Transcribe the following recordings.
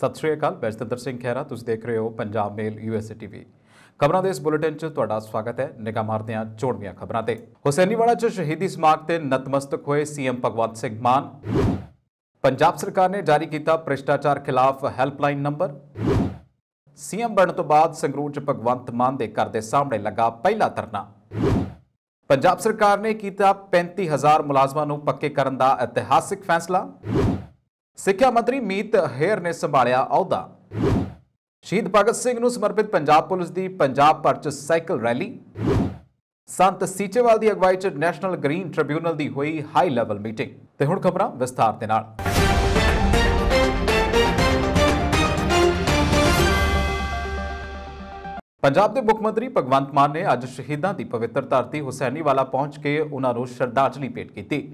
ਸਤਿ ਸ਼੍ਰੀ ਅਕਾਲ ਮੈਂ ਸਿੰਘ ਖਹਿਰਾ ਤੁਸੀਂ ਦੇਖ ਰਹੇ ਹੋ ਪੰਜਾਬ ਮੇਲ ਯੂਐਸਏ ਟੀਵੀ ਖਬਰਾਂ ਦੇ ਇਸ ਬੁਲੇਟਿਨ 'ਚ ਤੁਹਾਡਾ ਸਵਾਗਤ ਹੈ ਨਿਗਾਹ ਮਾਰਦੇ ਹਾਂ ਚੋਣਵੀਆਂ ਖਬਰਾਂ ਤੇ ਹੁਸੈਨੀਵਾਲਾ 'ਚ ਸ਼ਹੀਦੀ ਸਮਾਰਕ ਤੇ ਨਤਮਸਤਕ ਹੋਏ ਸੀਐਮ ਭਗਵੰਤ ਸਿੰਘ ਮਾਨ ਪੰਜਾਬ ਸਰਕਾਰ ਨੇ ਜਾਰੀ ਕੀਤਾ ਭ੍ਰਿਸ਼ਟਾਚਾਰ ਖਿਲਾਫ ਹੈਲਪਲਾਈਨ ਨੰਬਰ ਸੀਐਮ ਬਣਨ ਤੋਂ ਬਾਅਦ ਸੰਗਰੂਰ 'ਚ ਭਗਵੰਤ ਮਾਨ ਦੇ ਘਰ ਦੇ ਸਾਹਮਣੇ ਲੱਗਾ ਪਹਿਲਾ ਧਰਨਾ ਪੰਜਾਬ ਸਰਕਾਰ ਨੇ ਕੀਤਾ 35000 ਮੁਲਾਜ਼ਮਾਂ ਨੂੰ ਪੱਕੇ ਕਰਨ ਦਾ ਇਤਿਹਾਸਿਕ ਫੈਸਲਾ ਸਿੱਖਿਆ ਮੰਤਰੀ ਮੀਤ ਹੇਰ ਨੇ ਸੰਭਾਲਿਆ ਅਹੁਦਾ ਸ਼ਹੀਦ ਭਗਤ ਸਿੰਘ ਨੂੰ ਸਮਰਪਿਤ ਪੰਜਾਬ ਪੁਲਿਸ ਦੀ ਪੰਜਾਬ ਭਰ 'ਚ ਸਾਈਕਲ ਰੈਲੀ ਸੰਤ ਸੀਚੇਵਾਲ ਦੀ ਅਗਵਾਈ 'ਚ ਨੈਸ਼ਨਲ ਗ੍ਰੀਨ ਟ੍ਰਿਬਿਊਨਲ ਦੀ ਹੋਈ ਹਾਈ ਲੈਵਲ ਮੀਟਿੰਗ ਤੇ ਹੁਣ ਖਬਰਾਂ ਵਿਸਥਾਰ ਦੇ ਨਾਲ ਪੰਜਾਬ ਦੇ ਮੁੱਖ ਮੰਤਰੀ ਭਗਵੰਤ ਮਾਨ ਨੇ ਅੱਜ ਸ਼ਹੀਦਾਂ ਦੀ ਪਵਿੱਤਰ ਧਰਤੀ ਹੁਸੈਨੀਵਾਲਾ ਪਹੁੰਚ ਕੇ ਉਹਨਾਂ ਨੂੰ ਸ਼ਰਧਾਂਜਲੀ ਭੇਟ ਕੀਤੀ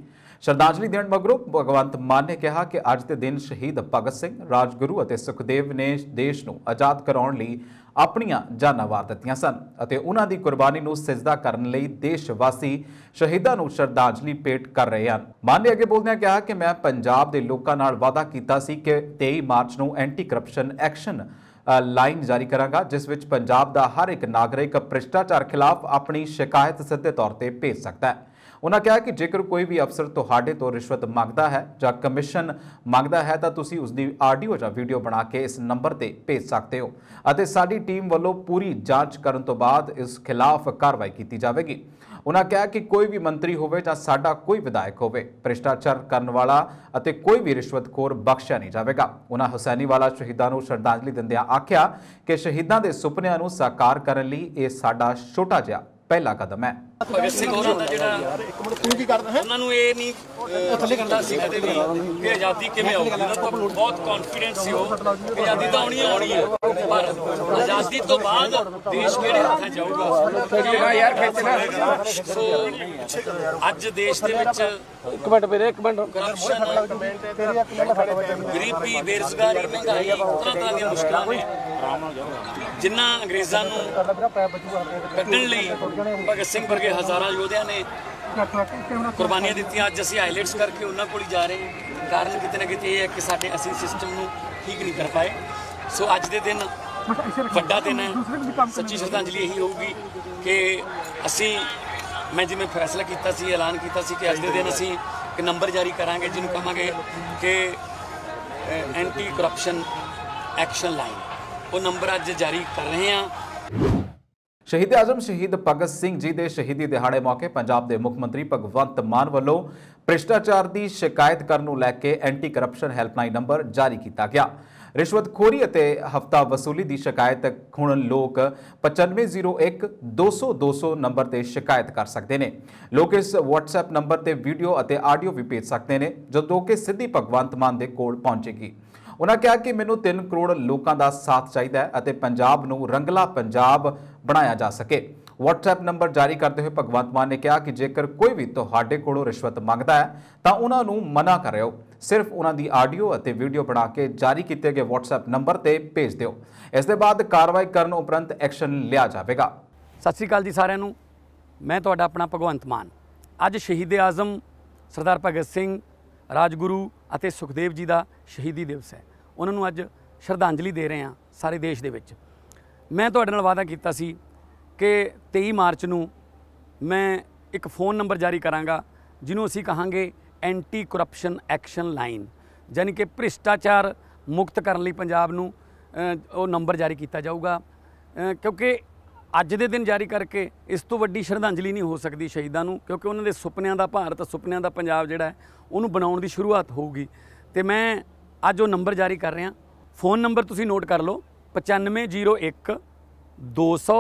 ਸ਼ਰਧਾਂਜਲੀ ਦੇਣ ਮਗਰੋਂ ਭਗਵੰਤ ਮਾਨ ਨੇ ਕਿਹਾ ਕਿ ਅੱਜ ਦੇ ਦਿਨ ਸ਼ਹੀਦ ਭਗਤ ਸਿੰਘ ਰਾਜਗੁਰੂ ਅਤੇ ਸੁਖਦੇਵ ਨੇ ਦੇਸ਼ ਨੂੰ ਆਜ਼ਾਦ ਕਰਾਉਣ ਲਈ ਆਪਣੀਆਂ ਜਾਨਾਂ ਵਾਰ ਦਿੱਤੀਆਂ ਸਨ ਅਤੇ ਉਹਨਾਂ ਦੀ ਕੁਰਬਾਨੀ ਨੂੰ ਸਜਦਾ ਕਰਨ ਲਈ ਦੇਸ਼ ਵਾਸੀ ਸ਼ਹੀਦਾਂ ਨੂੰ ਸ਼ਰਧਾਂਜਲੀ ਪੇਟ ਕਰ ਰਹੇ ਹਨ ਮਾਨ ਨੇ ਅੱਗੇ ਬੋਲਦਿਆਂ ਕਿਹਾ ਕਿ ਮੈਂ ਪੰਜਾਬ ਦੇ ਲੋਕਾਂ ਨਾਲ ਵਾਅਦਾ ਕੀਤਾ ਸੀ ਕਿ 23 ਮਾਰਚ ਨੂੰ ਐਂਟੀ ਕਰਪਸ਼ਨ ਐਕਸ਼ਨ ਲਾਈਨ ਜਾਰੀ ਕਰਾਂਗਾ ਜਿਸ ਵਿੱਚ ਪੰਜਾਬ ਦਾ ਹਰ ਇੱਕ ਨਾਗਰਿਕ ਭ੍ਰਿਸ਼ਟਾਚਾਰ ਖਿਲਾਫ ਆਪਣੀ ਸ਼ਿਕਾਇਤ ਸਿੱਧੇ ਤੌਰ ਤੇ ਭੇਜ ਸਕਦਾ ਹੈ ਉਹਨਾਂ ਕਿਹਾ ਕਿ ਜੇਕਰ ਕੋਈ ਵੀ ਅਫਸਰ ਤੁਹਾਡੇ ਤੋਂ ਰਿਸ਼ਵਤ ਮੰਗਦਾ ਹੈ ਜਾਂ ਕਮਿਸ਼ਨ ਮੰਗਦਾ ਹੈ ਤਾਂ ਤੁਸੀਂ ਉਸ ਦੀ ਆਡੀਓ ਜਾਂ ਵੀਡੀਓ ਬਣਾ ਕੇ ਇਸ ਨੰਬਰ ਤੇ ਭੇਜ ਸਕਦੇ ਹੋ ਅਤੇ ਸਾਡੀ ਟੀਮ ਵੱਲੋਂ ਪੂਰੀ ਜਾਂਚ ਕਰਨ ਤੋਂ ਬਾਅਦ ਇਸ ਖਿਲਾਫ ਕਾਰਵਾਈ ਕੀਤੀ ਜਾਵੇਗੀ ਉਹਨਾਂ ਕਿਹਾ ਕਿ ਕੋਈ ਵੀ ਮੰਤਰੀ ਹੋਵੇ ਜਾਂ ਸਾਡਾ ਕੋਈ ਵਿਧਾਇਕ ਹੋਵੇ ਭ੍ਰਿਸ਼ਟਾਚਾਰ ਕਰਨ ਵਾਲਾ ਅਤੇ ਕੋਈ ਵੀ ਰਿਸ਼ਵਤਖੋਰ ਬਖਸ਼ਿਆ ਨਹੀਂ ਜਾਵੇਗਾ ਉਹਨਾਂ ਹੁਸੈਨੀ ਵਾਲਾ ਸ਼ਹੀਦਾਂ ਨੂੰ ਸ਼ਰਧਾਂਜਲੀ ਦਿੰਦਿਆਂ ਆਖਿਆ ਕਿ ਸ਼ਹੀਦਾਂ ਦੇ ਸੁਪਨਿਆਂ ਨੂੰ ਸਾਕਾਰ ਕਰਨ ਲਈ ਇਹ ਸਾਡਾ ਛੋਟਾ ਜਿਹਾ ਪਹਿਲਾ ਕਦਮ ਹੈ ਭਗਤ ਸਿੰਘ ਹੋਰਾਂ ਦਾ ਜਿਹੜਾ ਇੱਕ ਮਿੰਟ ਤੂੰ ਕੀ ਕਰਦਾ ਹੈ ਉਹਨਾਂ ਨੂੰ ਇਹ ਨਹੀਂ ਥੱਲੇ ਕਰਦਾ ਸੀ ਕਦੇ ਵੀ ਕਿ ਆਜ਼ਾਦੀ ਕਿਵੇਂ ਆਉਗੀ ਉਹਨਾਂ ਤਾਂ ਬਹੁਤ ਕੌਨਫੀਡੈਂਸ ਸੀ ਉਹ ਆਜ਼ਾਦੀ ਤਾਂ ਆਉਣੀ ਆਉਣੀ ਹੈ ਪਰ ਆਜ਼ਾਦੀ ਤੋਂ ਬਾਅਦ ਦੇਸ਼ ਕਿਹੜੇ ਹੱਥਾਂ ਜਾਊਗਾ ਖੇਚਣਾ ਯਾਰ ਖੇਚਣਾ ਸੋ ਅੱਜ ਦੇਸ਼ ਦੇ ਵਿੱਚ ਇੱਕ ਮਿੰਟ ਵੀਰੇ ਇੱਕ ਮਿੰਟ ਗਰੀਬੀ ਬੇਰੁਜ਼ਗਾਰੀ ਮਹਿੰਗਾਈ ਤਰ੍ਹਾਂ ਤਰ੍ਹਾਂ ਦੀਆਂ ਮੁਸ਼ਕਲਾਂ ਨੇ ਜਿੰਨਾ ਅੰਗਰੇਜ਼ਾਂ ਨੂੰ ਕੱਢਣ ਲਈ ਭਗਤ ਸਿੰਘ ਵਰਗੇ ਕੇ ਹਜ਼ਾਰਾਂ ਯੋਧਿਆਂ ਨੇ ਕੁਰਬਾਨੀਆਂ ਦਿੱਤੀਆਂ ਅੱਜ ਅਸੀਂ ਹਾਈਲਾਈਟਸ ਕਰਕੇ ਉਹਨਾਂ ਕੋਲ ਜਾ ਰਹੇ ਹਾਂ ਕਾਰਨ ਕਿਤੇ ਨਾ ਕਿਤੇ ਇਹ ਹੈ ਕਿ ਸਾਡੇ ਅਸੀਂ ਸਿਸਟਮ ਨੂੰ ਠੀਕ ਨਹੀਂ ਕਰ ਪਾਏ ਸੋ ਅੱਜ ਦੇ ਦਿਨ ਵੱਡਾ ਦਿਨ ਹੈ ਸੱਚੀ ਸ਼ਰਧਾਂਜਲੀ ਇਹੀ ਹੋਊਗੀ ਕਿ ਅਸੀਂ ਮੈਂ ਜਿਵੇਂ ਫੈਸਲਾ ਕੀਤਾ ਸੀ ਐਲਾਨ ਕੀਤਾ ਸੀ ਕਿ ਅੱਜ ਦੇ ਦਿਨ ਅਸੀਂ ਇੱਕ ਨੰਬਰ ਜਾਰੀ ਕਰਾਂਗੇ ਜਿਹਨੂੰ ਕਹਾਂਗੇ ਕਿ ਐਂਟੀ ਕਰਪਸ਼ਨ ਐਕਸ਼ਨ ਲਾਈਨ ਉਹ ਨੰਬਰ ਅੱਜ ਜਾਰੀ ਕਰ ਰਹੇ ਹਾਂ ਸ਼ਹੀਦ ਆਜ਼ਮ ਸ਼ਹੀਦ ਭਗਤ ਸਿੰਘ ਜੀ ਦੇ ਸ਼ਹੀਦੀ ਦਿਹਾੜੇ ਮੌਕੇ ਪੰਜਾਬ ਦੇ ਮੁੱਖ ਮੰਤਰੀ ਭਗਵੰਤ ਮਾਨ ਵੱਲੋਂ ਭ੍ਰਿਸ਼ਟਾਚਾਰ ਦੀ ਸ਼ਿਕਾਇਤ ਕਰਨ ਨੂੰ ਲੈ ਕੇ ਐਂਟੀ ਕਰਪਸ਼ਨ ਹੈਲਪਲਾਈਨ ਨੰਬਰ ਜਾਰੀ ਕੀਤਾ ਗਿਆ ਰਿਸ਼ਵਤਖੋਰੀ ਅਤੇ ਹਫਤਾ ਵਸੂਲੀ ਦੀ ਸ਼ਿਕਾਇਤ ਹੁਣ ਲੋਕ 9501200200 ਨੰਬਰ ਤੇ ਸ਼ਿਕਾਇਤ ਕਰ ਸਕਦੇ ਨੇ ਲੋਕ ਇਸ WhatsApp ਨੰਬਰ ਤੇ ਵੀਡੀਓ ਅਤੇ ਆਡੀਓ ਵੀ ਭੇਜ ਸਕਦੇ ਨੇ ਜਦੋਂ ਕਿ ਸਿੱਧੀ ਭਗਵੰਤ ਮਾਨ ਦੇ ਕੋਲ ਪਹੁੰਚੇਗੀ ਉਹਨਾਂ ਕਿਹਾ ਕਿ ਮੈਨੂੰ 3 ਕਰੋੜ ਲੋਕਾਂ ਦਾ ਸਾਥ ਚਾਹੀਦਾ ਹੈ ਅਤੇ ਪੰਜਾਬ ਨੂੰ ਰੰਗਲਾ ਪੰਜਾਬ ਬਣਾਇਆ ਜਾ ਸਕੇ WhatsApp ਨੰਬਰ ਜਾਰੀ ਕਰਦੇ ਹੋਏ ਭਗਵੰਤ ਮਾਨ ਨੇ ਕਿਹਾ ਕਿ ਜੇਕਰ ਕੋਈ ਵੀ ਤੁਹਾਡੇ ਕੋਲੋਂ ਰਿਸ਼ਵਤ ਮੰਗਦਾ ਹੈ ਤਾਂ ਉਹਨਾਂ ਨੂੰ ਮਨਾ ਕਰਿਓ ਸਿਰਫ ਉਹਨਾਂ ਦੀ ਆਡੀਓ ਅਤੇ ਵੀਡੀਓ ਬਣਾ ਕੇ ਜਾਰੀ ਕੀਤੇ ਗਏ WhatsApp ਨੰਬਰ ਤੇ ਭੇਜ ਦਿਓ ਇਸ ਦੇ ਬਾਅਦ ਕਾਰਵਾਈ ਕਰਨ ਉਪਰੰਤ ਐਕਸ਼ਨ ਲਿਆ ਜਾਵੇਗਾ ਸਤਿ ਸ੍ਰੀ ਅਕਾਲ ਜੀ ਸਾਰਿਆਂ ਨੂੰ ਮੈਂ ਤੁਹਾਡਾ ਆਪਣਾ ਭਗਵੰਤ ਮਾਨ ਅੱਜ ਸ਼ਹੀਦ ਆਜ਼ਮ ਸਰਦਾਰ ਭਗਤ ਸਿੰਘ ਰਾਜਗੁਰੂ ਅਤੇ ਸੁਖਦੇਵ ਜੀ ਦਾ ਸ਼ਹੀਦੀ ਦਿਵਸ ਹੈ ਉਹਨਾਂ ਨੂੰ ਅੱਜ ਸ਼ਰਧਾਂਜਲੀ ਦੇ ਰਹੇ ਹਾਂ ਸਾਰੇ ਦੇਸ਼ ਦੇ ਵਿੱਚ ਮੈਂ ਤੁਹਾਡੇ ਨਾਲ ਵਾਅਦਾ ਕੀਤਾ ਸੀ ਕਿ 23 ਮਾਰਚ ਨੂੰ ਮੈਂ ਇੱਕ ਫੋਨ ਨੰਬਰ ਜਾਰੀ ਕਰਾਂਗਾ ਜਿਹਨੂੰ ਅਸੀਂ ਕਹਾਂਗੇ ਐਂਟੀ ਕਰਪਸ਼ਨ ਐਕਸ਼ਨ ਲਾਈਨ ਯਾਨੀ ਕਿ ਭ੍ਰਿਸ਼ਟਾਚਾਰ ਮੁਕਤ ਕਰਨ ਲਈ ਪੰਜਾਬ ਨੂੰ ਉਹ ਨੰਬਰ ਜਾਰੀ ਕੀਤਾ ਜਾਊਗਾ ਕਿਉਂਕਿ ਅੱਜ ਦੇ ਦਿਨ ਜਾਰੀ ਕਰਕੇ ਇਸ ਤੋਂ ਵੱਡੀ ਸ਼ਰਧਾਂਜਲੀ ਨਹੀਂ ਹੋ ਸਕਦੀ ਸ਼ਹੀਦਾਂ ਨੂੰ ਕਿਉਂਕਿ ਉਹਨਾਂ ਦੇ ਸੁਪਨਿਆਂ ਦਾ ਭਾਰਤ ਸੁਪਨਿਆਂ ਦਾ ਪੰਜਾਬ ਜਿਹੜਾ ਹੈ ਉਹਨੂੰ ਬਣਾਉਣ ਦੀ ਸ਼ੁਰੂਆਤ ਹੋਊਗੀ ਤੇ ਮੈਂ ਅੱਜ ਉਹ ਨੰਬਰ ਜਾਰੀ ਕਰ ਰਿਹਾ ਫੋਨ ਨੰਬਰ ਤੁਸੀਂ ਨੋਟ ਕਰ ਲਓ 9501 200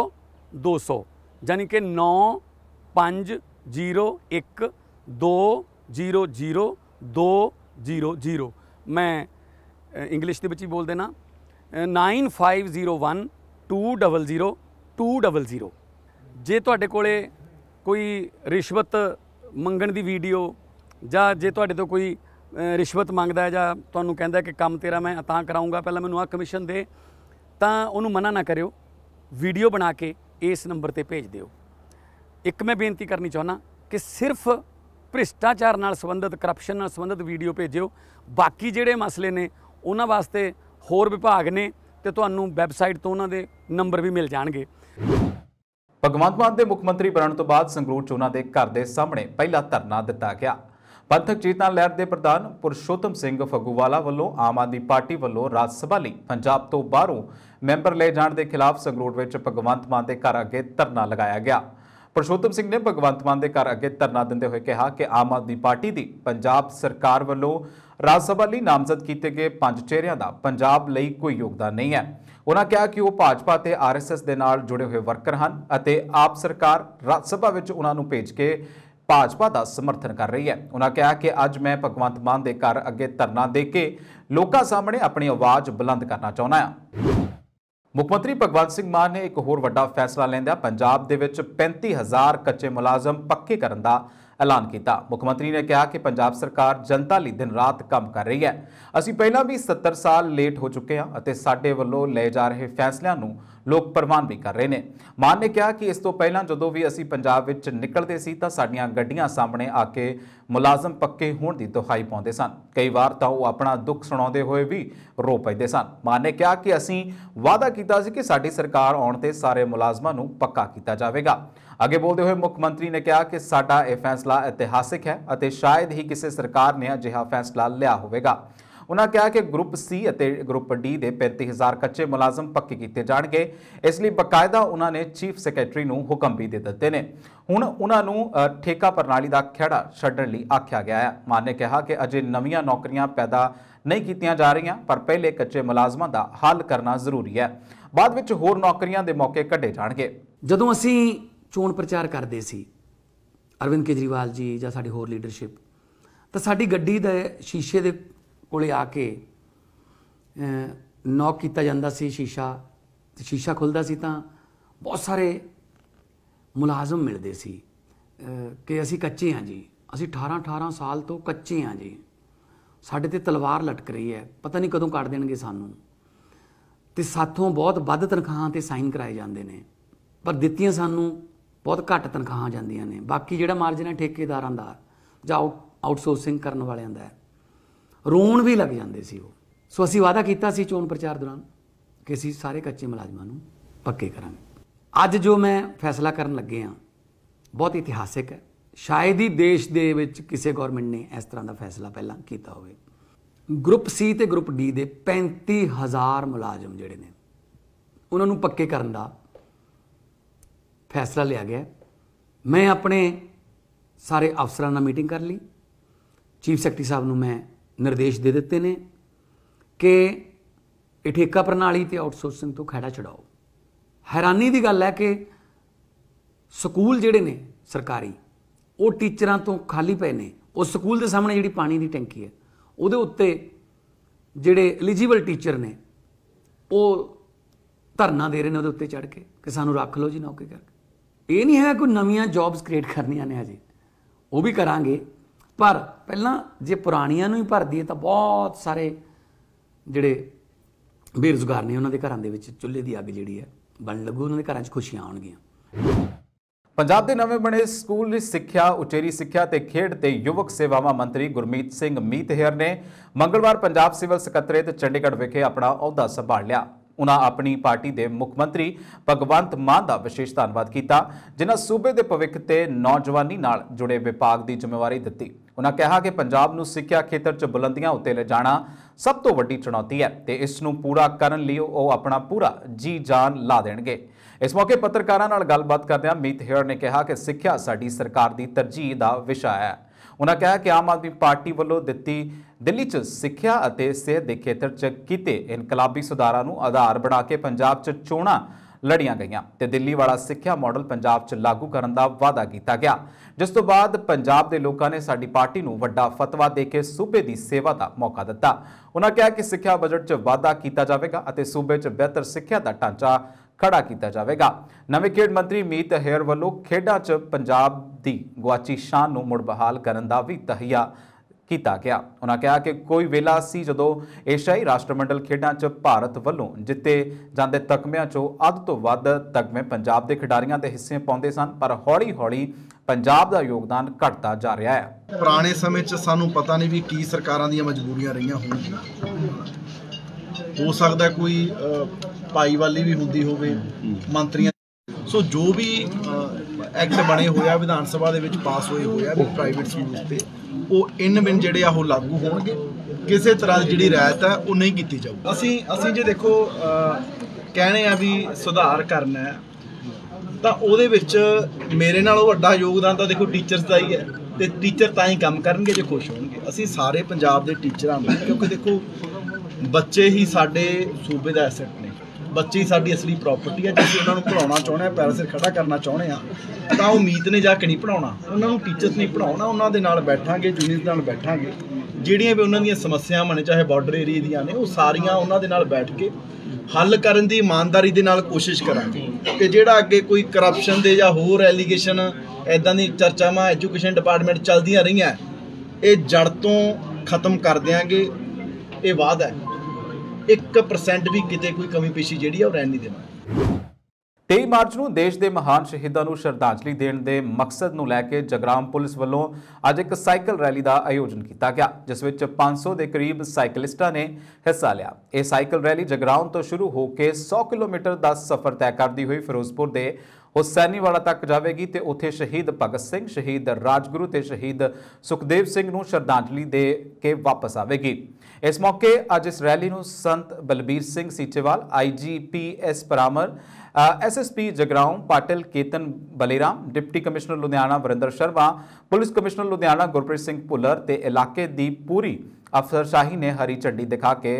200 ਯਾਨੀ ਕਿ 9501200200 ਮੈਂ ਇੰਗਲਿਸ਼ ਦੇ ਵਿੱਚ ਹੀ ਬੋਲ ਦੇਣਾ 9501 200 2200 ਜੇ ਤੁਹਾਡੇ ਕੋਲੇ ਕੋਈ ਰਿਸ਼ਵਤ ਮੰਗਣ ਦੀ ਵੀਡੀਓ ਜਾਂ ਜੇ ਤੁਹਾਡੇ ਤੋਂ ਕੋਈ ਰਿਸ਼ਵਤ ਮੰਗਦਾ ਜਾਂ ਤੁਹਾਨੂੰ ਕਹਿੰਦਾ ਕਿ ਕੰਮ ਤੇਰਾ ਮੈਂ ਤਾਂ ਕਰਾਉਂਗਾ ਪਹਿਲਾਂ ਮੈਨੂੰ ਆ ਕਮਿਸ਼ਨ ਦੇ ਤਾਂ ਉਹਨੂੰ ਮਨਾ ਨਾ ਕਰਿਓ ਵੀਡੀਓ ਬਣਾ ਕੇ ਇਸ ਨੰਬਰ ਤੇ ਭੇਜ ਦਿਓ ਇੱਕ ਮੈਂ ਬੇਨਤੀ ਕਰਨੀ ਚਾਹੁੰਦਾ ਕਿ ਸਿਰਫ ਭ੍ਰਿਸ਼ਟਾਚਾਰ ਨਾਲ ਸੰਬੰਧਿਤ ਕਰਪਸ਼ਨ ਨਾਲ ਸੰਬੰਧਿਤ ਵੀਡੀਓ ਭੇਜਿਓ ਬਾਕੀ ਜਿਹੜੇ ਮਸਲੇ ਨੇ ਉਹਨਾਂ ਵਾਸਤੇ ਹੋਰ ਵਿਭਾਗ ਨੇ ਤੇ ਤੁਹਾਨੂੰ ਵੈਬਸਾਈਟ ਤੋਂ ਉਹਨਾਂ ਦੇ ਨੰਬਰ ਵੀ ਮਿਲ ਜਾਣਗੇ ਭਗਵੰਤ ਮਾਨ ਦੇ ਮੁੱਖ ਮੰਤਰੀ ਬਣਨ ਤੋਂ ਬਾਅਦ ਸੰਗਰੂਰ ਚੋਣਾਂ ਦੇ ਘਰ ਦੇ ਸਾਹਮਣੇ ਪਹਿਲਾ ਧਰਨਾ ਦਿੱਤਾ ਗਿਆ ਪੰਥਕ ਚੇਤਨਾ ਲਹਿਰ ਦੇ ਪ੍ਰਧਾਨ ਪੁਰਸ਼ੋਤਮ ਸਿੰਘ ਫਗੂਵਾਲਾ ਵੱਲੋਂ ਆਮ ਆਦਮੀ ਪਾਰਟੀ ਵੱਲੋਂ ਰਾਜ ਸਭਾ ਲਈ ਪੰਜਾਬ ਤੋਂ ਬਾਹਰੋਂ ਮੈਂਬਰ ਲੈ ਜਾਣ ਦੇ ਖਿਲਾਫ ਸੰਗਰੂਰ ਵਿੱਚ ਭਗਵੰਤ ਮਾਨ ਦੇ ਘਰ ਅੱਗੇ ਧਰਨਾ ਲਗਾਇਆ ਗਿਆ ਪਰਸ਼ੋਤਮ ਸਿੰਘ ਨੇ ਭਗਵੰਤ ਮਾਨ ਦੇ ਘਰ ਅੱਗੇ ਧਰਨਾ ਦਿੰਦੇ ਹੋਏ ਕਿਹਾ ਕਿ ਆਮ ਆਦਮੀ ਪਾਰਟੀ ਦੀ ਪੰਜਾਬ ਸਰਕਾਰ ਵੱਲੋਂ ਰਾਜ ਸਭਾ ਲਈ ਨਾਮਜ਼ਦ ਕੀਤੇ ਗਏ ਪੰਜ ਚਿਹਰਿਆਂ ਦਾ ਪੰਜਾਬ ਲਈ ਕੋਈ ਯੋਗਦਾਨ ਨਹੀਂ ਹੈ ਉਹਨਾਂ ਕਿਹਾ ਕਿ ਉਹ ਭਾਜਪਾ ਤੇ ਆਰਐਸਐਸ ਦੇ ਨਾਲ ਜੁੜੇ ਹੋਏ ਵਰਕਰ ਹਨ ਅਤੇ ਆਪ ਸਰਕਾਰ ਰਾਜ ਸਭਾ ਵਿੱਚ ਉਹਨਾਂ ਨੂੰ ਭੇਜ ਕੇ ਭਾਜਪਾ ਦਾ ਸਮਰਥਨ ਕਰ ਰਹੀ ਹੈ ਉਹਨਾਂ ਕਿਹਾ ਕਿ ਅੱਜ ਮੈਂ ਭਗਵੰਤ ਮਾਨ ਦੇ ਘਰ ਅੱਗੇ ਧਰਨਾ ਦੇ ਕੇ ਲੋਕਾਂ ਸਾਹਮਣੇ ਆਪਣੀ ਆਵਾਜ਼ ਬੁਲੰਦ ਕਰਨਾ ਚਾਹੁੰਦਾ ਹਾਂ ਮੁੱਖ ਮੰਤਰੀ ਭਗਵੰਤ ਸਿੰਘ ਮਾਨ ਨੇ ਇੱਕ ਹੋਰ ਵੱਡਾ ਫੈਸਲਾ ਲੈਂਦਿਆਂ ਪੰਜਾਬ ਦੇ ਵਿੱਚ 35000 ਕੱਚੇ ਮੁਲਾਜ਼ਮ ਪੱਕੇ ਕਰਨ ਦਾ ਐਲਾਨ ਕੀਤਾ ਮੁੱਖ ਮੰਤਰੀ ਨੇ ਕਿਹਾ ਕਿ ਪੰਜਾਬ ਸਰਕਾਰ ਜਨਤਾ ਲਈ ਦਿਨ ਰਾਤ ਕੰਮ ਕਰ ਰਹੀ ਹੈ ਅਸੀਂ ਪਹਿਲਾਂ ਵੀ 70 ਸਾਲ ਲੇਟ ਹੋ ਚੁੱਕੇ ਹਾਂ ਅਤੇ ਸਾਡੇ ਵੱਲੋਂ ਲਏ ਜਾ ਰਹੇ ਫੈਸਲਿਆਂ ਨੂੰ ਲੋਕ ਪ੍ਰਵਾਨ ਵੀ ਕਰ ਰਹੇ ਨੇ ਮਾਨ ਨੇ ਕਿਹਾ ਕਿ ਇਸ ਤੋਂ ਪਹਿਲਾਂ ਜਦੋਂ ਵੀ ਅਸੀਂ ਪੰਜਾਬ ਵਿੱਚ ਨਿਕਲਦੇ ਸੀ ਤਾਂ ਸਾਡੀਆਂ ਗੱਡੀਆਂ ਸਾਹਮਣੇ ਆ ਕੇ ਮੁਲਾਜ਼ਮ ਪੱਕੇ ਹੋਣ ਦੀ ਦੁਹਾਈ ਪਾਉਂਦੇ ਸਨ ਕਈ ਵਾਰ ਤਾਂ ਉਹ ਆਪਣਾ ਦੁੱਖ ਸੁਣਾਉਂਦੇ ਹੋਏ ਵੀ ਰੋ ਪੈਂਦੇ ਸਨ ਮਾਨ ਨੇ ਕਿਹਾ ਕਿ ਅਸੀਂ ਵਾਅਦਾ ਕੀਤਾ ਸੀ ਕਿ ਸਾਡੀ ਸਰਕਾਰ ਆਉਣ ਤੇ ਸਾਰੇ ਮੁਲਾਜ਼ਮਾਂ ਨੂੰ ਪੱਕਾ ਕੀਤਾ ਜਾਵੇਗਾ ਅੱਗੇ ਬੋਲਦੇ ਹੋਏ ਮੁੱਖ ਮੰਤਰੀ ਨੇ ਕਿਹਾ ਕਿ ਸਾਡਾ ਇਹ ਫੈਸਲਾ ਇਤਿਹਾਸਿਕ ਹੈ ਅਤੇ ਸ਼ਾਇਦ ਹੀ ਕਿਸੇ ਸਰਕਾਰ ਨੇ ਅਜਿਹਾ ਫੈਸਲਾ ਲਿਆ ਹੋਵੇਗਾ ਉਹਨਾਂ ਕਿਹਾ ਕਿ ਗਰੁੱਪ ਸੀ ਅਤੇ ਗਰੁੱਪ ਡੀ ਦੇ 35000 ਕੱਚੇ ਮੁਲਾਜ਼ਮ ਪੱਕੇ ਕੀਤੇ ਜਾਣਗੇ ਇਸ ਲਈ ਬਕਾਇਦਾ ਉਹਨਾਂ ਨੇ ਚੀਫ ਸੈਕਟਰੀ ਨੂੰ ਹੁਕਮ ਵੀ ਦੇ ਦਿੱਤੇ ਨੇ ਹੁਣ ਉਹਨਾਂ ਨੂੰ ਠੇਕਾ ਪ੍ਰਣਾਲੀ ਦਾ ਖੇੜਾ ਛੱਡਣ ਲਈ ਆਖਿਆ ਗਿਆ ਹੈ ਮਾਨ ਨੇ ਕਿਹਾ ਕਿ ਅਜੇ ਨਵੀਆਂ ਨੌਕਰੀਆਂ ਪੈਦਾ ਨਹੀਂ ਕੀਤੀਆਂ ਜਾ ਰਹੀਆਂ ਪਰ ਪਹਿਲੇ ਕੱਚੇ ਮੁਲਾਜ਼ਮਾਂ ਦਾ ਹੱਲ ਕਰਨਾ ਜ਼ਰੂਰੀ ਹੈ ਬਾਅਦ ਵਿੱਚ ਹੋਰ ਨੌਕਰੀਆਂ ਦੇ ਮੌਕੇ ਕੱਢੇ ਜਾਣਗੇ ਜਦੋਂ ਅਸੀਂ ਚੋਣ ਪ੍ਰਚਾਰ ਕਰਦੇ ਸੀ ਅਰਵਿੰਦ ਕੇਜਰੀਵਾਲ ਜੀ ਜਾਂ ਸਾਡੀ ਹੋਰ ਲੀਡਰਸ਼ਿਪ ਤਾਂ ਸਾਡੀ ਗੱਡੀ ਦੇ ਸ਼ੀਸ਼ੇ ਦੇ ਕੋਲੇ ਆ ਕੇ ਨੌਕ ਕੀਤਾ ਜਾਂਦਾ ਸੀ ਸ਼ੀਸ਼ਾ ਤੇ ਸ਼ੀਸ਼ਾ ਖੁੱਲਦਾ ਸੀ ਤਾਂ ਬਹੁਤ ਸਾਰੇ ਮੁਲਾਜ਼ਮ ਮਿਲਦੇ ਸੀ ਕਿ ਅਸੀਂ ਕੱਚੇ ਹਾਂ ਜੀ ਅਸੀਂ 18 18 ਸਾਲ ਤੋਂ ਕੱਚੇ ਹਾਂ ਜੀ ਸਾਡੇ ਤੇ ਤਲਵਾਰ ਲਟਕ ਰਹੀ ਹੈ ਪਤਾ ਨਹੀਂ ਕਦੋਂ ਕੱਢ ਦੇਣਗੇ ਸਾਨੂੰ ਤੇ ਸਾਥੋਂ ਬਹੁਤ ਵੱਧ ਤਨਖਾਹਾਂ ਤੇ ਸਾਈਨ ਕਰਾਏ ਜਾਂਦੇ ਨੇ ਪਰ ਦਿੱਤੀਆਂ ਸਾਨੂੰ ਬਹੁਤ ਘੱਟ ਤਨਖਾਹਾਂ ਜਾਂਦੀਆਂ ਨੇ ਬਾਕੀ ਜਿਹੜਾ ਮਾਰਜਨ ਹੈ ਠੇਕੇਦਾਰਾਂ ਦਾ ਜਾਂ ਆਊਟਸੋਰਸਿੰਗ ਕਰਨ ਵਾਲਿਆਂ ਦਾ ਹੈ ਰੋਣ ਵੀ ਲੱਗ ਜਾਂਦੇ ਸੀ ਉਹ ਸੋ ਅਸੀਂ ਵਾਅਦਾ ਕੀਤਾ ਸੀ ਚੋਣ ਪ੍ਰਚਾਰ ਦੌਰਾਨ ਕਿ ਅਸੀਂ ਸਾਰੇ ਕੱਚੇ ਮੁਲਾਜ਼ਮਾਂ ਨੂੰ ਪੱਕੇ ਕਰਾਂਗੇ ਅੱਜ ਜੋ ਮੈਂ ਫੈਸਲਾ ਕਰਨ ਲੱਗੇ ਆ ਬਹੁਤ ਇਤਿਹਾਸਿਕ ਹੈ ਸ਼ਾਇਦ ਹੀ ਦੇਸ਼ ਦੇ ਵਿੱਚ ਕਿਸੇ ਗਵਰਨਮੈਂਟ ਨੇ ਇਸ ਤਰ੍ਹਾਂ ਦਾ ਫੈਸਲਾ ਪਹਿਲਾਂ ਕੀਤਾ ਹੋਵੇ ਗਰੁੱਪ ਸੀ ਤੇ ਗਰੁੱਪ ਡੀ ਦੇ 35000 ਮੁਲਾਜ਼ਮ ਜਿਹੜੇ ਨੇ ਉਹਨਾਂ ਨੂੰ ਪੱਕੇ ਕਰਨ ਦਾ ਫੈਸਲਾ ਲਿਆ ਗਿਆ ਮੈਂ ਆਪਣੇ ਸਾਰੇ ਅਫਸਰਾਂ ਨਾਲ ਮੀਟਿੰਗ ਕਰ ਲਈ ਚੀਫ ਸੈਕਟਰੀ ਸਾਹਿਬ ਨੂੰ ਮੈਂ ਨਿਰਦੇਸ਼ ਦੇ ਦਿੱਤੇ ਨੇ ਕਿ ਇਹ ਠੇਕਾ ਪ੍ਰਣਾਲੀ ਤੇ ਆਊਟਸੋਰਸਿੰਗ ਤੋਂ ਖੜਾ ਛਡਾਓ ਹੈਰਾਨੀ ਦੀ ਗੱਲ ਹੈ ਕਿ ਸਕੂਲ ਜਿਹੜੇ ਨੇ ਸਰਕਾਰੀ ਉਹ ਟੀਚਰਾਂ ਤੋਂ ਖਾਲੀ ਪਏ ਨੇ ਉਹ ਸਕੂਲ ਦੇ ਸਾਹਮਣੇ ਜਿਹੜੀ ਪਾਣੀ ਦੀ ਟੈਂਕੀ ਹੈ ਉਹਦੇ ਉੱਤੇ ਜਿਹੜੇ ਐਲੀਜੀਬਲ ਟੀਚਰ ਨੇ ਉਹ ਧਰਨਾ ਦੇ ਰਹੇ ਨੇ ਉਹਦੇ ਉੱਤੇ ਚੜ ਕੇ ਕਿ ਸਾਨੂੰ ਰੱਖ ਲਓ ਜੀ ਨੌਕਰੀ ਕਰਕੇ ਇਹ ਨਹੀਂ ਹੈ ਕੋਈ ਨਵੀਆਂ ਜੌਬਸ ਕ੍ਰੀਏਟ ਕਰਨੀਆਂ ਨੇ ਹਜੇ ਉਹ ਵੀ ਕਰਾਂਗੇ ਪਰ ਪਹਿਲਾਂ ਜੇ ਪੁਰਾਣੀਆਂ ਨੂੰ ਹੀ ਭਰ ਦਈਏ ਤਾਂ ਬਹੁਤ ਸਾਰੇ ਜਿਹੜੇ ਬੇਰੁਜ਼ਗਾਰ ਨੇ ਉਹਨਾਂ ਦੇ ਘਰਾਂ ਦੇ ਵਿੱਚ ਚੁੱਲ੍ਹੇ ਦੀ ਅੱਗ ਜਿਹੜੀ ਹੈ ਬਣ ਲੱਗੂ ਉਹਨਾਂ ਦੇ ਘਰਾਂ 'ਚ ਖੁਸ਼ੀਆਂ ਆਉਣਗੀਆਂ ਪੰਜਾਬ ਦੇ ਨਵੇਂ ਬਣੇ ਸਕੂਲ ਦੀ ਸਿੱਖਿਆ ਉਚੇਰੀ ਸਿੱਖਿਆ ਤੇ ਖੇਡ ਤੇ ਯੁਵਕ ਸੇਵਾਵਾਂ ਮੰਤਰੀ ਗੁਰਮੀਤ ਸਿੰਘ ਮੀਤਹਿਰ ਨੇ ਮੰਗਲਵਾਰ ਪੰਜਾਬ ਸਿਵਲ ਸਕੱਤਰੇਤ ਚੰਡੀਗੜ੍ਹ ਵਿਖੇ ਆਪਣਾ ਅਹੁਦਾ ਸੰਭਾਲ ਲਿਆ ਉਹਨਾਂ ਆਪਣੀ ਪਾਰਟੀ ਦੇ ਮੁੱਖ ਮੰਤਰੀ ਭਗਵੰਤ ਮਾਨ ਦਾ ਵਿਸ਼ੇਸ਼ ਧੰਨਵਾਦ ਕੀਤਾ ਜਿਨ੍ਹਾਂ ਸੂਬੇ ਦੇ ਭਵਿੱਖ ਤੇ ਨੌਜਵਾਨੀ ਨਾਲ ਜੁੜੇ ਵਿਭਾਗ ਦੀ ਜ਼ਿੰਮੇਵਾਰੀ ਦਿੱਤੀ ਉਹਨਾਂ ਕਿਹਾ ਕਿ ਪੰਜਾਬ ਨੂੰ ਸਿੱਖਿਆ ਖੇਤਰ 'ਚ ਬੁਲੰਦੀਆਂ ਉੱਤੇ ਲਿਜਾਣਾ ਸਭ ਤੋਂ ਵੱਡੀ ਚੁਣੌਤੀ ਹੈ ਤੇ ਇਸ ਨੂੰ ਪੂਰਾ ਕਰਨ ਲਈ ਉਹ ਆਪਣਾ ਪੂਰਾ ਜੀ ਜਾਨ ਲਾ ਦੇਣਗੇ ਇਸ ਮੌਕੇ ਪੱਤਰਕਾਰਾਂ ਨਾਲ ਗੱਲਬਾਤ ਕਰਦਿਆਂ ਮੀਤ ਹੇਅਰ ਨੇ ਕਿਹਾ ਕਿ ਸਿੱਖਿਆ ਸਾਡੀ ਸਰਕਾਰ ਦੀ ਤਰਜੀਹ ਦਾ ਵਿਸ਼ਾ ਹੈ ਉਹਨਾਂ ਕਿਹਾ ਕਿ ਆਮ ਆਦਮੀ ਪਾਰਟੀ ਵੱਲੋਂ ਦਿੱਤੀ ਦਿੱਲੀ 'ਚ ਸਿੱਖਿਆ ਅਤੇ ਸਿਹਤ ਦੇ ਖੇਤਰ 'ਚ ਕੀਤੇ ਇਨਕਲਾਬੀ ਸੁਧਾਰਾਂ ਨੂੰ ਆਧਾਰ ਬਣਾ ਕੇ ਪੰਜਾਬ 'ਚ ਚੋਣਾਂ ਲੜੀਆਂ ਗਈਆਂ ਤੇ ਦਿੱਲੀ ਵਾਲਾ ਸਿੱਖਿਆ ਮਾਡਲ ਪੰਜਾਬ 'ਚ ਲਾਗੂ ਕਰਨ ਦਾ ਵਾਅਦਾ ਕੀਤਾ ਗਿਆ ਜਿਸ ਤੋਂ ਬਾਅਦ ਪੰਜਾਬ ਦੇ ਲੋਕਾਂ ਨੇ ਸਾਡੀ ਪਾਰਟੀ ਨੂੰ ਵੱਡਾ ਫਤਵਾ ਦੇ ਕੇ ਸੂਬੇ ਦੀ ਸੇਵਾ ਦਾ ਮੌਕਾ ਦਿੱਤਾ ਉਹਨਾਂ ਕਿਹਾ ਕਿ ਸਿੱਖਿਆ ਬਜਟ 'ਚ ਵਾਅਦਾ ਕੀਤਾ ਜਾਵੇਗਾ ਅਤੇ ਸੂਬੇ 'ਚ ਬਿਹਤਰ ਸਿੱਖਿਆ ਦਾ ਢਾਂਚਾ ਖੜਾ ਕੀਤਾ ਜਾਵੇਗਾ ਨਵੇਂ ਖੇਡ ਮੰਤਰੀ ਮੀਤ ਹੇਰ ਵੱਲੋਂ ਖੇਡਾਂ 'ਚ ਪੰਜਾਬ ਦੀ ਗੁਆਚੀ ਸ਼ਾਨ ਨੂੰ ਮੁੜ ਬਹਾਲ ਕਰਨ ਦਾ ਵੀ ਤਹੀਆ ਕੀਤਾ ਗਿਆ ਉਹਨਾਂ ਕਿਹਾ ਕਿ ਕੋਈ ਵੇਲਾ ਸੀ ਜਦੋਂ ਏਸ਼ੀਆਈ ਰਾਸ਼ਟਰਮੰਡਲ ਖੇਡਾਂ 'ਚ ਭਾਰਤ ਵੱਲੋਂ ਜਿੱਤੇ ਜਾਂਦੇ ਤਕਮਿਆਂ 'ਚੋਂ ਅੱਧ ਤੋਂ ਵੱਧ ਤਕਮੇ ਪੰਜਾਬ ਦੇ ਖਿਡਾਰੀਆਂ ਦੇ ਹਿੱਸੇ ਪਾਉਂਦੇ ਸਨ ਪਰ ਹੌਲੀ-ਹੌਲੀ ਪੰਜਾਬ ਦਾ ਯੋਗਦਾਨ ਘਟਦਾ ਜਾ ਰਿਹਾ ਹੈ ਪੁਰਾਣੇ ਸਮੇਂ 'ਚ ਸਾਨੂੰ ਪਤਾ ਨਹੀਂ ਵੀ ਕੀ ਸਰਕਾਰਾਂ ਦੀਆਂ ਮਜਬੂਰੀਆਂ ਰਹੀਆਂ ਹੋਣਗੀਆਂ ਹੋ ਸਕਦਾ ਕੋਈ ਪਾਈ ਵਾਲੀ ਵੀ ਹੁੰਦੀ ਹੋਵੇ ਮੰਤਰੀਆਂ ਸੋ ਜੋ ਵੀ ਐਕਟ ਬਣੇ ਹੋਇਆ ਵਿਧਾਨ ਸਭਾ ਦੇ ਵਿੱਚ ਪਾਸ ਹੋਏ ਹੋਇਆ ਵੀ ਪ੍ਰਾਈਵੇਟ ਸਕੂਲ ਤੇ ਉਹ ਇਨ ਬਿਨ ਜਿਹੜੇ ਆ ਉਹ ਲਾਗੂ ਹੋਣਗੇ ਕਿਸੇ ਤਰ੍ਹਾਂ ਜਿਹੜੀ ਰਾਇਤ ਹੈ ਉਹ ਨਹੀਂ ਕੀਤੀ ਜਾਊ ਅਸੀਂ ਅਸੀਂ ਜੇ ਦੇਖੋ ਕਹਨੇ ਆ ਵੀ ਸੁਧਾਰ ਕਰਨਾ ਹੈ ਤਾਂ ਉਹਦੇ ਵਿੱਚ ਮੇਰੇ ਨਾਲੋਂ ਵੱਡਾ ਯੋਗਦਾਨ ਤਾਂ ਦੇਖੋ ਟੀਚਰਸ ਦਾ ਹੀ ਹੈ ਤੇ ਟੀਚਰ ਤਾਂ ਹੀ ਕੰਮ ਕਰਨਗੇ ਜੇ ਖੁਸ਼ ਹੋਣਗੇ ਅਸੀਂ ਸਾਰੇ ਪੰਜਾਬ ਦੇ ਟੀਚਰਾਂ ਨੂੰ ਕਿਉਂਕਿ ਦੇਖੋ ਬੱਚੇ ਹੀ ਸਾਡੇ ਸੂਬੇ ਦਾ ਐਸੈਟ ਨੇ ਬੱਚੇ ਸਾਡੀ ਅਸਲੀ ਪ੍ਰਾਪਰਟੀ ਹੈ ਜੇ ਅਸੀਂ ਉਹਨਾਂ ਨੂੰ ਪੜਾਉਣਾ ਚਾਹੁੰਦੇ ਆ ਪੈਰ ਸਿਰ ਖੜਾ ਕਰਨਾ ਚਾਹੁੰਦੇ ਆ ਤਾਂ ਉਹ ਉਮੀਦ ਨੇ ਜਾ ਕੇ ਨਹੀਂ ਪੜਾਉਣਾ ਉਹਨਾਂ ਨੂੰ ਟੀਚਰਸ ਨਹੀਂ ਪੜਾਉਣਾ ਉਹਨਾਂ ਦੇ ਨਾਲ ਬੈਠਾਂਗੇ ਜੂਨੀਅਰ ਨਾਲ ਬੈਠਾਂਗੇ ਜਿਹੜੀਆਂ ਵੀ ਉਹਨਾਂ ਦੀਆਂ ਸਮੱਸਿਆਵਾਂ ਨੇ ਚਾਹੇ ਬਾਰਡਰ ਏਰੀਆ ਦੀਆਂ ਨੇ ਉਹ ਸਾਰੀਆਂ ਉਹਨਾਂ ਦੇ ਨਾਲ ਬੈਠ ਕੇ ਹੱਲ ਕਰਨ ਦੀ ਇਮਾਨਦਾਰੀ ਦੇ ਨਾਲ ਕੋਸ਼ਿਸ਼ ਕਰਾਂਗੇ ਕਿ ਜਿਹੜਾ ਅੱਗੇ ਕੋਈ ਕਰਪਸ਼ਨ ਦੇ ਜਾਂ ਹੋਰ ਐਲੀਗੇਸ਼ਨ ਐਦਾਂ ਦੀ ਚਰਚਾਵਾਂ ਐਜੂਕੇਸ਼ਨ ਡਿਪਾਰਟਮੈਂਟ ਚੱਲਦੀਆਂ ਰਹੀਆਂ ਇਹ ਜੜ ਤੋਂ ਖਤਮ ਕਰ ਦੇਾਂਗੇ ਇਹ ਵਾਅਦਾ ਹੈ 1% ਵੀ ਕਿਤੇ ਕੋਈ ਕਮੀ ਪੇਸ਼ੀ ਜਿਹੜੀ ਆ ਉਹ ਰਹਿਣ ਨਹੀਂ ਦੇਵਾਂਗੇ 23 ਮਾਰਚ ਨੂੰ ਦੇਸ਼ ਦੇ ਮਹਾਨ ਸ਼ਹੀਦਾਂ ਨੂੰ ਸ਼ਰਧਾਂਜਲੀ ਦੇਣ ਦੇ ਮਕਸਦ ਨੂੰ ਲੈ ਕੇ ਜਗਰਾਮ ਪੁਲਿਸ ਵੱਲੋਂ ਅੱਜ ਇੱਕ ਸਾਈਕਲ ਰੈਲੀ ਦਾ ਆਯੋਜਨ ਕੀਤਾ ਗਿਆ ਜਿਸ ਵਿੱਚ 500 ਦੇ ਕਰੀਬ ਸਾਈਕਲਿਸਟਾਂ ਨੇ ਹਿੱਸਾ ਲਿਆ ਇਹ ਸਾਈਕਲ ਰੈਲੀ ਜਗਰਾਮ ਤੋਂ ਸ਼ੁਰੂ ਹੋ ਕੇ 100 ਕਿਲੋਮੀਟਰ ਦਾ ਸਫ਼ਰ ਤੈਅ ਕਰਦੀ ਹੋਈ ਫਿਰੋਜ਼ਪੁਰ ਦੇ ਹੁਸੈਨੀਵਾਲਾ ਤੱਕ ਜਾਵੇਗੀ ਤੇ ਉੱਥੇ ਸ਼ਹੀਦ ਭਗਤ ਸਿੰਘ ਸ਼ਹੀਦ ਰਾਜਗੁਰੂ ਤੇ ਸ਼ਹੀਦ ਸੁਖਦੇਵ ਸਿੰਘ ਨੂੰ ਸ਼ਰਧਾਂਜਲੀ ਦੇ ਕੇ ਵਾਪਸ ਆਵੇਗੀ ਇਸ ਮੌਕੇ ਅੱਜ ਇਸ ਰੈਲੀ ਨੂੰ Sant Balbir Singh Seechewal IG P S Parmar SSP Jagraon Patil Ketan Baliram deputy commissioner Ludhiana Varinder Sharma police commissioner Ludhiana Gurpreet Singh Pullar ਤੇ ਇਲਾਕੇ ਦੀ ਪੂਰੀ ਅਫਸਰਸ਼ਾਹੀ ਨੇ ਹਰੀ ਝੰਡੀ ਦਿਖਾ ਕੇ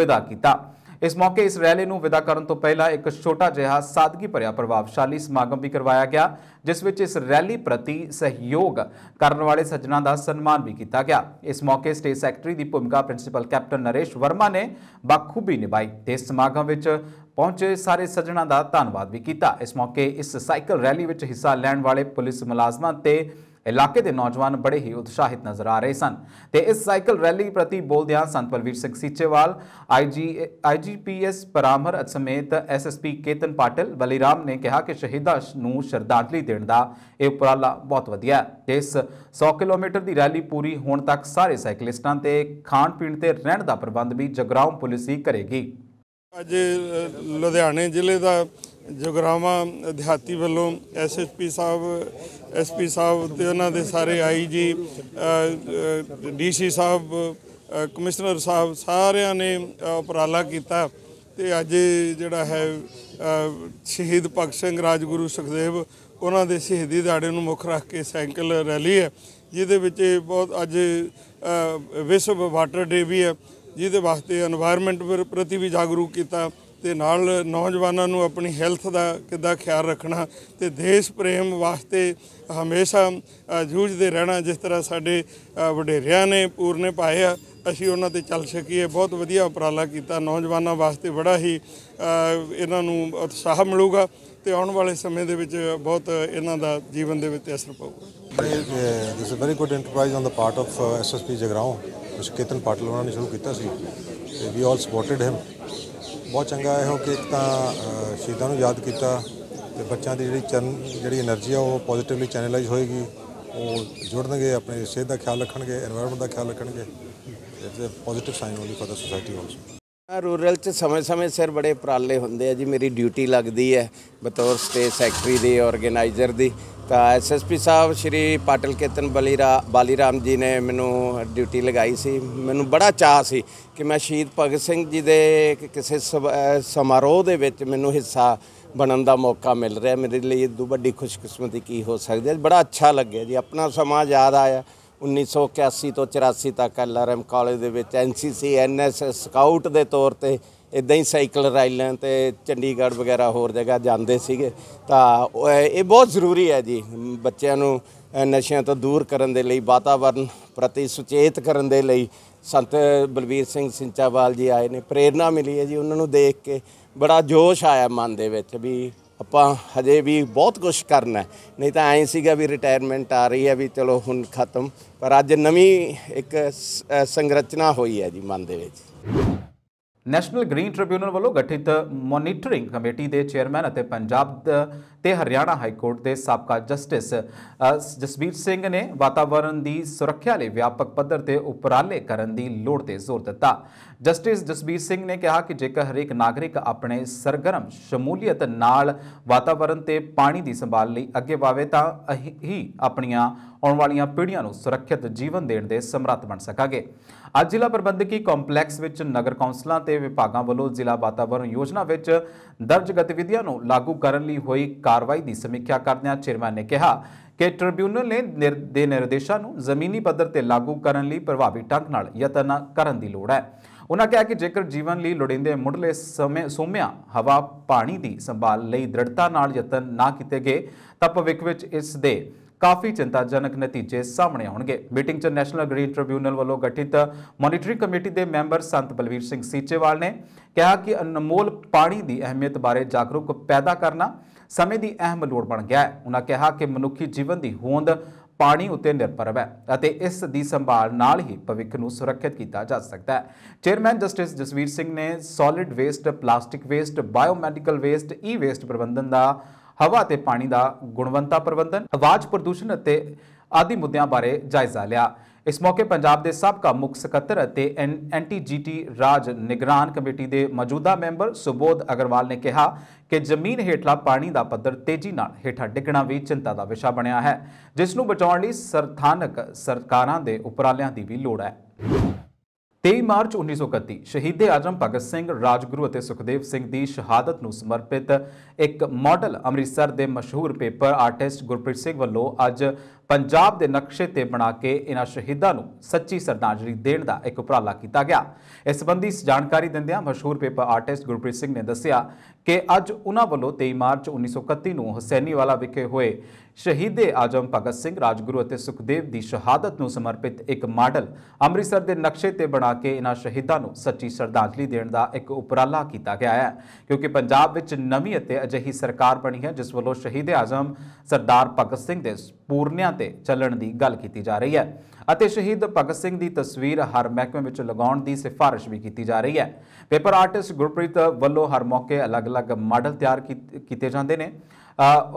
ਵਿਦਾ ਕੀਤਾ ਇਸ ਮੌਕੇ ਇਸ ਰੈਲੀ ਨੂੰ ਵਿਦਾ ਕਰਨ ਤੋਂ ਪਹਿਲਾਂ ਇੱਕ ਛੋਟਾ ਜਿਹਾ ਸਾਦਗੀ ਭਰਿਆ ਪ੍ਰਭਾਵਸ਼ਾਲੀ ਸਮਾਗਮ ਵੀ ਕਰਵਾਇਆ ਗਿਆ ਜਿਸ ਵਿੱਚ ਇਸ ਰੈਲੀ ਪ੍ਰਤੀ ਸਹਿਯੋਗ ਕਰਨ ਵਾਲੇ ਸੱਜਣਾ ਦਾ ਸਨਮਾਨ ਵੀ ਕੀਤਾ ਗਿਆ ਇਸ ਮੌਕੇ ਸਟੇਟ ਸੈਕਟਰੀ ਦੀ ਭੂਮਿਕਾ ਪ੍ਰਿੰਸੀਪਲ ਕੈਪਟਨ ਨਰੇਸ਼ ਵਰਮਾ ਨੇ ਬਖੂਬੀ ਨਿਭਾਈ ਤੇ ਸਮਾਗਮ ਵਿੱਚ ਪਹੁੰਚੇ ਸਾਰੇ ਸੱਜਣਾ ਦਾ ਧੰਨਵਾਦ ਵੀ ਕੀਤਾ ਇਸ ਮੌਕੇ ਇਸ ਸਾਈਕਲ ਰੈਲੀ ਵਿੱਚ ਹਿੱਸਾ ਲੈਣ ਵਾਲੇ ਪੁਲਿਸ ਮੁਲਾਜ਼ਮਾਂ ਤੇ ਇਲਾਕੇ ਦੇ ਨੌਜਵਾਨ ਬੜੇ ਹੀ ਉਤਸ਼ਾਹਿਤ ਨਜ਼ਰ ਆ ਰਹੇ ਸਨ ਤੇ ਇਸ ਸਾਈਕਲ ਰੈਲੀ ਪ੍ਰਤੀ ਬੋਲਦਿਆਂ ਸੰਤ ਬਲਵੀਰ ਸਿੰਘ ਸੀਚੇਵਾਲ ਆਈਜੀ ਆਈਜੀਪੀਐਸ ਪਰਾਮਰ ਸਮੇਤ ਐਸਐਸਪੀ ਕੇਤਨ ਪਾਟਲ ਬਲੀਰਾਮ ਨੇ ਕਿਹਾ ਕਿ ਸ਼ਹੀਦਾਂ ਨੂੰ ਸ਼ਰਧਾਂਜਲੀ ਦੇਣ ਦਾ ਇਹ ਉਪਰਾਲਾ ਬਹੁਤ ਵਧੀਆ ਹੈ ਤੇ ਇਸ 100 ਕਿਲੋਮੀਟਰ ਦੀ ਰੈਲੀ ਪੂਰੀ ਹੋਣ ਤੱਕ ਸਾਰੇ ਸਾਈਕਲਿਸਟਾਂ ਤੇ ਖਾਣ ਪੀਣ ਤੇ ਰਹਿਣ ਦਾ ਪ੍ਰਬੰਧ ਵੀ ਜਗਰਾਉਂ ਪੁਲਿਸ ਹੀ ਕਰੇਗੀ ਅੱਜ ਲੁਧਿਆਣੇ ਜ਼ਿਲ੍ਹੇ ਦਾ ਜੋਗਰਾਮਾ ਦਿਹਾਤੀ ਵੱਲੋਂ ਐਸਐਸਪੀ ਸਾਹਿਬ ਐਸਪੀ ਸਾਹਿਬ ਤੇ ਉਹਨਾਂ ਦੇ ਸਾਰੇ ਆਈਜੀ ਡੀਸੀ ਸਾਹਿਬ ਕਮਿਸ਼ਨਰ ਸਾਹਿਬ ਸਾਰਿਆਂ ਨੇ ਉਪਰਾਲਾ ਕੀਤਾ ਤੇ ਅੱਜ ਜਿਹੜਾ ਹੈ ਸ਼ਹੀਦ ਭਗਤ ਸਿੰਘ ਰਾਜਗੁਰੂ ਸੁਖਦੇਵ ਉਹਨਾਂ ਦੇ ਸ਼ਹੀਦੀ ਦਿਹਾੜੇ ਨੂੰ ਮੁੱਖ ਰੱਖ ਕੇ ਸਾਈਕਲ ਰੈਲੀ ਹੈ ਜਿਹਦੇ ਵਿੱਚ ਬਹੁਤ ਅੱਜ ਵਿਸ਼ਵ ਵਾਟਰ ਡੇ ਵੀ ਹੈ ਜਿਹਦੇ ਵਾਸਤੇ এনवायरमेंट ਪ੍ਰਤੀ ਵੀ ਜਾਗਰੂਕ ਕੀਤਾ ਤੇ ਨਾਲ ਨੌਜਵਾਨਾਂ ਨੂੰ ਆਪਣੀ ਹੈਲਥ ਦਾ ਕਿੱਦਾਂ ਖਿਆਲ ਰੱਖਣਾ ਤੇ ਦੇਸ਼ ਪ੍ਰੇਮ ਵਾਸਤੇ ਹਮੇਸ਼ਾ ਜੂਝਦੇ ਰਹਿਣਾ ਜਿਸ ਤਰ੍ਹਾਂ ਸਾਡੇ ਵਡੇਰਿਆਂ ਨੇ ਪੂਰਨੇ ਪਾਏ ਆ ਅਸੀਂ ਉਹਨਾਂ ਤੇ ਚੱਲ ਸਕੀਏ ਬਹੁਤ ਵਧੀਆ ਉਪਰਾਲਾ ਕੀਤਾ ਨੌਜਵਾਨਾਂ ਵਾਸਤੇ ਬੜਾ ਹੀ ਇਹਨਾਂ ਨੂੰ ਉਤਸ਼ਾਹ ਮਿਲੂਗਾ ਤੇ ਆਉਣ ਵਾਲੇ ਸਮੇਂ ਦੇ ਵਿੱਚ ਬਹੁਤ ਇਹਨਾਂ ਦਾ ਜੀਵਨ ਦੇ ਵਿੱਚ ਅਸਰ ਪਾਊਗਾ this is very good enterprise on the part of SSP Jagraon miss Ketan Patil ਉਹਨਾਂ ਨੇ ਸ਼ੁਰੂ ਕੀਤਾ ਸੀ ਵੀ ਆਲ ਸਪੋਰਟਡ ਹਿਮ ਬਹੁਤ ਚੰਗਾ ਹੈ ਕਿ ਇੱਕ ਤਾਂ ਸ਼ਹੀਦਾਂ ਨੂੰ ਯਾਦ ਕੀਤਾ ਤੇ ਬੱਚਿਆਂ ਦੀ ਜਿਹੜੀ ਚਰਨ ਜਿਹੜੀ એનર્ਜੀ ਆ ਉਹ ਪੋਜ਼ਿਟਿਵਲੀ ਚੈਨਲਾਈਜ਼ ਹੋਏਗੀ ਉਹ ਜੁੜਨਗੇ ਆਪਣੇ ਸਿਹਤ ਦਾ ਖਿਆਲ ਰੱਖਣਗੇ এনवायरमेंट ਦਾ ਖਿਆਲ ਰੱਖਣਗੇ it's a positive sign only for the society also rural 'ਚ ਸਮੇਂ-ਸਮੇਂ ਸਿਰ ਬੜੇ ਪ੍ਰਾਲੇ ਹੁੰਦੇ ਆ ਜੀ ਮੇਰੀ ਡਿਊਟੀ ਲੱਗਦੀ ਹੈ ਬਤੌਰ ਸਟੇਟ ਸੈਕਟਰੀ ਦੇ ਆਰਗੇਨਾਈਜ਼ਰ ਦੀ ਤਾਂ ਐਸਐਸਪੀ ਸਾਹਿਬ ਸ਼੍ਰੀ ਪਾਟਲ ਕੇਤਨ ਬਲੀਰਾ ਬਾਲੀਰਾਮ ਜੀ ਨੇ ਮੈਨੂੰ ਡਿਊਟੀ ਲਗਾਈ ਸੀ ਮੈਨੂੰ ਬੜਾ ਚਾਹ ਸੀ ਕਿ ਮੈਂ ਸ਼ਹੀਦ ਭਗਤ ਸਿੰਘ ਜੀ ਦੇ ਕਿਸੇ ਸਮਾਰੋਹ ਦੇ ਵਿੱਚ ਮੈਨੂੰ ਹਿੱਸਾ ਬਣਨ ਦਾ ਮੌਕਾ ਮਿਲ ਰਿਹਾ ਮੇਰੇ ਲਈ ਇਹ ਵੱਡੀ ਖੁਸ਼ਕਿਸਮਤੀ ਕੀ ਹੋ ਸਕਦੀ ਹੈ ਬੜਾ ਅੱਛਾ ਲੱਗਿਆ ਜੀ ਆਪਣਾ ਸਮਾਂ ਯਾਦ ਆਇਆ 1981 ਤੋਂ 84 ਤੱਕ ਐਲਆਰਐਮ ਕਾਲਜ ਦੇ ਵਿੱਚ ਐਨਸੀਸੀ ਐਨਐਸਐਸ ਸਕਾਊਟ ਦੇ ਤੌਰ ਤੇ ਇਦਾਂ ਹੀ ਸਾਈਕਲ ਰਾਈਲਾਂ ਤੇ ਚੰਡੀਗੜ੍ਹ ਵਗੈਰਾ ਹੋਰ ਜਗ੍ਹਾ ਜਾਂਦੇ ਸੀਗੇ ਤਾਂ ਇਹ ਬਹੁਤ ਜ਼ਰੂਰੀ ਹੈ ਜੀ ਬੱਚਿਆਂ ਨੂੰ ਨਸ਼ਿਆਂ ਤੋਂ ਦੂਰ ਕਰਨ ਦੇ ਲਈ ਵਾਤਾਵਰਨ ਪ੍ਰਤੀ ਸੁਚੇਤ ਕਰਨ ਦੇ ਲਈ ਸੰਤ ਬਲਬੀਰ ਸਿੰਘ ਸਿੰਚਾਵਾਲ ਜੀ ਆਏ ਨੇ ਪ੍ਰੇਰਣਾ ਮਿਲੀ ਹੈ ਜੀ ਉਹਨਾਂ ਨੂੰ ਦੇਖ ਕੇ ਬੜਾ ਜੋਸ਼ ਆਇਆ ਮਨ ਦੇ ਵਿੱਚ ਵੀ ਆਪਾਂ ਹਜੇ ਵੀ ਬਹੁਤ ਕੁਝ ਕਰਨਾ ਨਹੀਂ ਤਾਂ ਐਂ ਸੀਗਾ ਵੀ ਰਿਟਾਇਰਮੈਂਟ ਆ ਰਹੀ ਹੈ ਵੀ ਚਲੋ ਹੁਣ ਖਤਮ ਪਰ ਅੱਜ ਨਵੀਂ ਇੱਕ ਸੰਗਰਚਨਾ ਹੋਈ ਹੈ ਜੀ ਮਨ ਦੇ ਵਿੱਚ ਨੈਸ਼ਨਲ ਗ੍ਰੀਨ ਟ੍ਰਿਬਿਊਨਲ ਵੱਲੋਂ ਗਠਿਤ ਮੋਨੀਟਰਿੰਗ ਕਮੇਟੀ ਦੇ ਚੇਅਰਮੈਨ ਅਤੇ ਪੰਜਾਬ ਤੇ ਹਰਿਆਣਾ ਹਾਈ ਕੋਰਟ ਦੇ ਸਾਬਕਾ ਜਸਟਿਸ ਜਸਬੀਰ ਸਿੰਘ ਨੇ ਵਾਤਾਵਰਣ ਦੀ ਸੁਰੱਖਿਆ ਲਈ ਵਿਆਪਕ ਪੱਧਰ ਤੇ ਉਪਰਾਲੇ ਕਰਨ ਦੀ ਲੋੜ ਤੇ ਜ਼ੋਰ ਦਿੱਤਾ ਜਸਟਿਸ ਜਸਬੀਰ ਸਿੰਘ ਨੇ ਕਿਹਾ ਕਿ ਜੇਕਰ ਹਰੇਕ ਨਾਗਰਿਕ ਆਪਣੇ ਸਰਗਰਮ ਸ਼ਮੂਲੀਅਤ ਨਾਲ ਵਾਤਾਵਰਣ ਤੇ ਪਾਣੀ ਦੀ ਸੰਭਾਲ ਲਈ ਅੱਗੇ ਵਾਵੇ ਤਾਂ ਹੀ ਆਪਣੀਆਂ ਆਉਣ ਵਾਲੀਆਂ ਪੀੜ੍ਹੀਆਂ ਨੂੰ ਸੁਰੱਖਿਅਤ ਜੀਵਨ ਦੇਣ ਦੇ ਸਮਰੱਥ ਬਣ ਸਕਾਂਗੇ ਅੱਜ ਜ਼ਿਲ੍ਹਾ ਪ੍ਰਬੰਧਕੀ ਕੰਪਲੈਕਸ ਵਿੱਚ ਨਗਰ ਕੌਂਸਲਾਂ ਤੇ ਵਿਭਾਗਾਂ ਵੱਲੋਂ ਜ਼ਿਲ੍ਹਾ ਵਾਤਾਵਰਣ ਯੋਜਨਾ ਵਿੱਚ ਦਰਜ ਗਤੀਵਿਧੀਆਂ ਨੂੰ ਲਾਗੂ ਕਰਨ ਲਈ ਹੋਈ ਕਾਰਵਾਈ ਦੀ ਸਮੀਖਿਆ ਕਰਦਿਆਂ ਚੇਅਰਮੈਨ ਨੇ ਕਿਹਾ ਕਿ ਟ੍ਰਿਬਿਊਨਲ ਨੇ ਦੇ ਨਿਰਦੇਸ਼ਾਂ ਨੂੰ ਜ਼ਮੀਨੀ ਪੱਧਰ ਤੇ ਲਾਗੂ ਕਰਨ ਲਈ ਪ੍ਰਭਾਵੀ ਢੰਗ ਨਾਲ ਯਤਨ ਕਰਨ ਦੀ ਲੋੜ ਹੈ ਉਹਨਾਂ ਕਿਹਾ ਕਿ ਜੇਕਰ ਜੀਵਨ ਲਈ ਲੋੜੀਂਦੇ ਮੁੱਢਲੇ ਸਮੇਂ ਸੋਮਿਆਂ ਹਵਾ ਪਾਣੀ ਦੀ ਸੰਭਾਲ ਲਈ ਦ੍ਰਿੜਤਾ ਨਾਲ ਯਤਨ ਨਾ ਕੀਤੇ ਗਏ ਤਾਂ ਭਵਿੱਖ ਵਿੱਚ ਇਸ ਦੇ ਕਾਫੀ ਚਿੰਤਾਜਨਕ ਨਤੀਜੇ ਸਾਹਮਣੇ ਆਉਣਗੇ ਮੀਟਿੰਗ 'ਚ ਨੈਸ਼ਨਲ ਗ੍ਰੀਨ ਟ੍ਰਿਬਿਊਨਲ ਵੱਲੋਂ ਗਠਿਤ ਮੋਨੀਟਰਿੰਗ ਕਮੇਟੀ ਦੇ ਮੈਂਬਰ ਸੰਤ ਬਲਵੀਰ ਸਿੰਘ ਸੀਚੇਵਾਲ ਨੇ ਕਿਹਾ ਕਿ ਅਨਮੋਲ ਪਾਣੀ ਦੀ ਅਹਿਮੀਅਤ ਬਾਰੇ ਜਾਗਰੂਕ ਪੈਦਾ ਕਰਨਾ ਸਮੇਂ ਦੀ ਅਹਿਮ ਲੋੜ ਬਣ ਗਿਆ ਹੈ ਉਹਨਾਂ ਕਿਹਾ ਕਿ ਮਨੁੱਖੀ ਜੀਵਨ ਦੀ ਹੋਂਦ ਪਾਣੀ ਉੱਤੇ ਨਿਰਭਰ ਹੈ ਅਤੇ ਇਸ ਦੀ ਸੰਭਾਲ ਨਾਲ ਹੀ ਭਵਿੱਖ ਨੂੰ ਸੁਰੱਖਿਅਤ ਕੀਤਾ ਜਾ ਸਕਦਾ ਹੈ ਚੇਅਰਮੈਨ ਜਸਟਿਸ ਜਸਵੀਰ ਸਿੰਘ ਨੇ solid waste plastic waste biomedical waste e waste ਪ੍ਰਬੰਧਨ ਦਾ ਹਵਾ ਤੇ ਪਾਣੀ ਦਾ ਗੁਣਵੰਤਾ ਪ੍ਰਬੰਧਨ ਆਵਾਜ਼ ਪ੍ਰਦੂਸ਼ਣ ਅਤੇ ਆਦੀ ਮੁੱਦਿਆਂ ਬਾਰੇ ਜਾਇਜ਼ਾ ਲਿਆ ਇਸ ਮੌਕੇ ਪੰਜਾਬ ਦੇ ਸਾਬਕਾ ਮੁੱਖ ਸਕੱਤਰ ਅਤੇ ਐਨਟੀ ਜੀਟੀ ਰਾਜ ਨਿਗਰਾਨ ਕਮੇਟੀ ਦੇ ਮੌਜੂਦਾ ਮੈਂਬਰ ਸੁਬੋਧ ਅਗਰਵਾਲ ਨੇ ਕਿਹਾ ਕਿ ਜ਼ਮੀਨ ਹੇਠਲਾ ਪਾਣੀ ਦਾ ਪੱਧਰ ਤੇਜ਼ੀ ਨਾਲ ਹੇਠਾਂ ਡਿੱਗਣਾ ਵੀ ਚਿੰਤਾ ਦਾ ਵਿਸ਼ਾ ਬਣਿਆ ਹੈ ਜਿਸ ਨੂੰ ਬਚਾਉਣ ਲਈ ਸਰਥਾਨਕ ਸਰਕਾਰਾਂ ਦੇ ਉਪਰਾਲਿਆਂ ਦੀ ਵੀ ਲੋੜ ਹੈ 23 ਮਾਰਚ 1931 ਸ਼ਹੀਦੇ ਆਜਮ ਭਗਤ ਸਿੰਘ ਰਾਜਗੁਰੂ ਅਤੇ ਸੁਖਦੇਵ ਸਿੰਘ ਦੀ ਸ਼ਹਾਦਤ ਨੂੰ ਸਮਰਪਿਤ ਇੱਕ ਮਾਡਲ ਅੰਮ੍ਰਿਤਸਰ ਦੇ ਮਸ਼ਹੂਰ ਪੇਪਰ ਆਰਟਿਸਟ ਗੁਰਪ੍ਰੀਤ ਸਿੰਘ ਵੱਲੋਂ ਅੱਜ ਪੰਜਾਬ ਦੇ ਨਕਸ਼ੇ ਤੇ ਬਣਾ ਕੇ ਇਹਨਾਂ ਸ਼ਹੀਦਾਂ ਨੂੰ ਸੱਚੀ ਸਰਦਾਂਜਲੀ ਦੇਣ ਦਾ ਇੱਕ ਉਪਰਾਲਾ ਕੀਤਾ ਗਿਆ ਇਸ ਸੰਬੰਧੀ ਜਾਣਕਾਰੀ ਦਿੰਦਿਆਂ ਮਸ਼ਹੂਰ ਪੇਪਰ ਆਰਟਿਸਟ ਗੁਰਪ੍ਰੀਤ ਸਿੰਘ ਨੇ ਦੱਸਿਆ ਕਿ ਅੱਜ ਉਹਨਾਂ ਵੱਲੋਂ 23 ਮਾਰਚ 1931 ਨੂੰ ਹਸੈਨੀਵਾਲਾ ਵਿਖੇ ਹੋਏ ਸ਼ਹੀਦੇ ਆਜਮ ਭਗਤ ਸਿੰਘ ਰਾਜਗੁਰੂ ਅਤੇ ਸੁਖਦੇਵ ਦੀ ਸ਼ਹਾਦਤ ਨੂੰ ਸਮਰਪਿਤ ਇੱਕ ਮਾਡਲ ਅੰਮ੍ਰਿਤਸਰ ਦੇ ਨਕਸ਼ੇ ਤੇ ਬਣਾ ਕੇ ਇਹਨਾਂ ਸ਼ਹੀਦਾਂ ਨੂੰ ਸੱਚੀ ਸ਼ਰਧਾਂਜਲੀ ਦੇਣ ਦਾ ਇੱਕ ਉਪਰਾਲਾ ਕੀਤਾ ਗਿਆ ਹੈ ਕਿਉਂਕਿ ਪੰਜਾਬ ਵਿੱਚ ਨਵੀਂ ਅਤੇ ਅਜਿਹੀ ਸਰਕਾਰ ਬਣੀ ਹੈ ਜਿਸ ਵੱਲੋਂ ਸ਼ਹੀਦੇ ਆਜਮ ਸਰਦਾਰ ਭਗਤ ਸਿੰਘ ਦੇ ਪੂਰਨਿਆਂ ਤੇ ਚੱਲਣ ਦੀ ਗੱਲ ਕੀਤੀ ਜਾ ਰਹੀ ਹੈ ਅਤੇ ਸ਼ਹੀਦ ਭਗਤ ਸਿੰਘ ਦੀ ਤਸਵੀਰ ਹਰ ਮਹਿਕਮੇ ਵਿੱਚ ਲਗਾਉਣ ਦੀ ਸਿਫਾਰਿਸ਼ ਵੀ ਕੀਤੀ ਜਾ ਰਹੀ ਹੈ ਪੇਪਰ ਆਰਟਿਸਟ ਗੁਰਪ੍ਰੀਤ ਵੱਲੋਂ ਹਰ ਮੌਕੇ ਅਲੱਗ-ਅਲੱਗ ਮਾਡਲ ਤਿਆਰ ਕੀਤੇ ਜਾਂਦੇ ਨੇ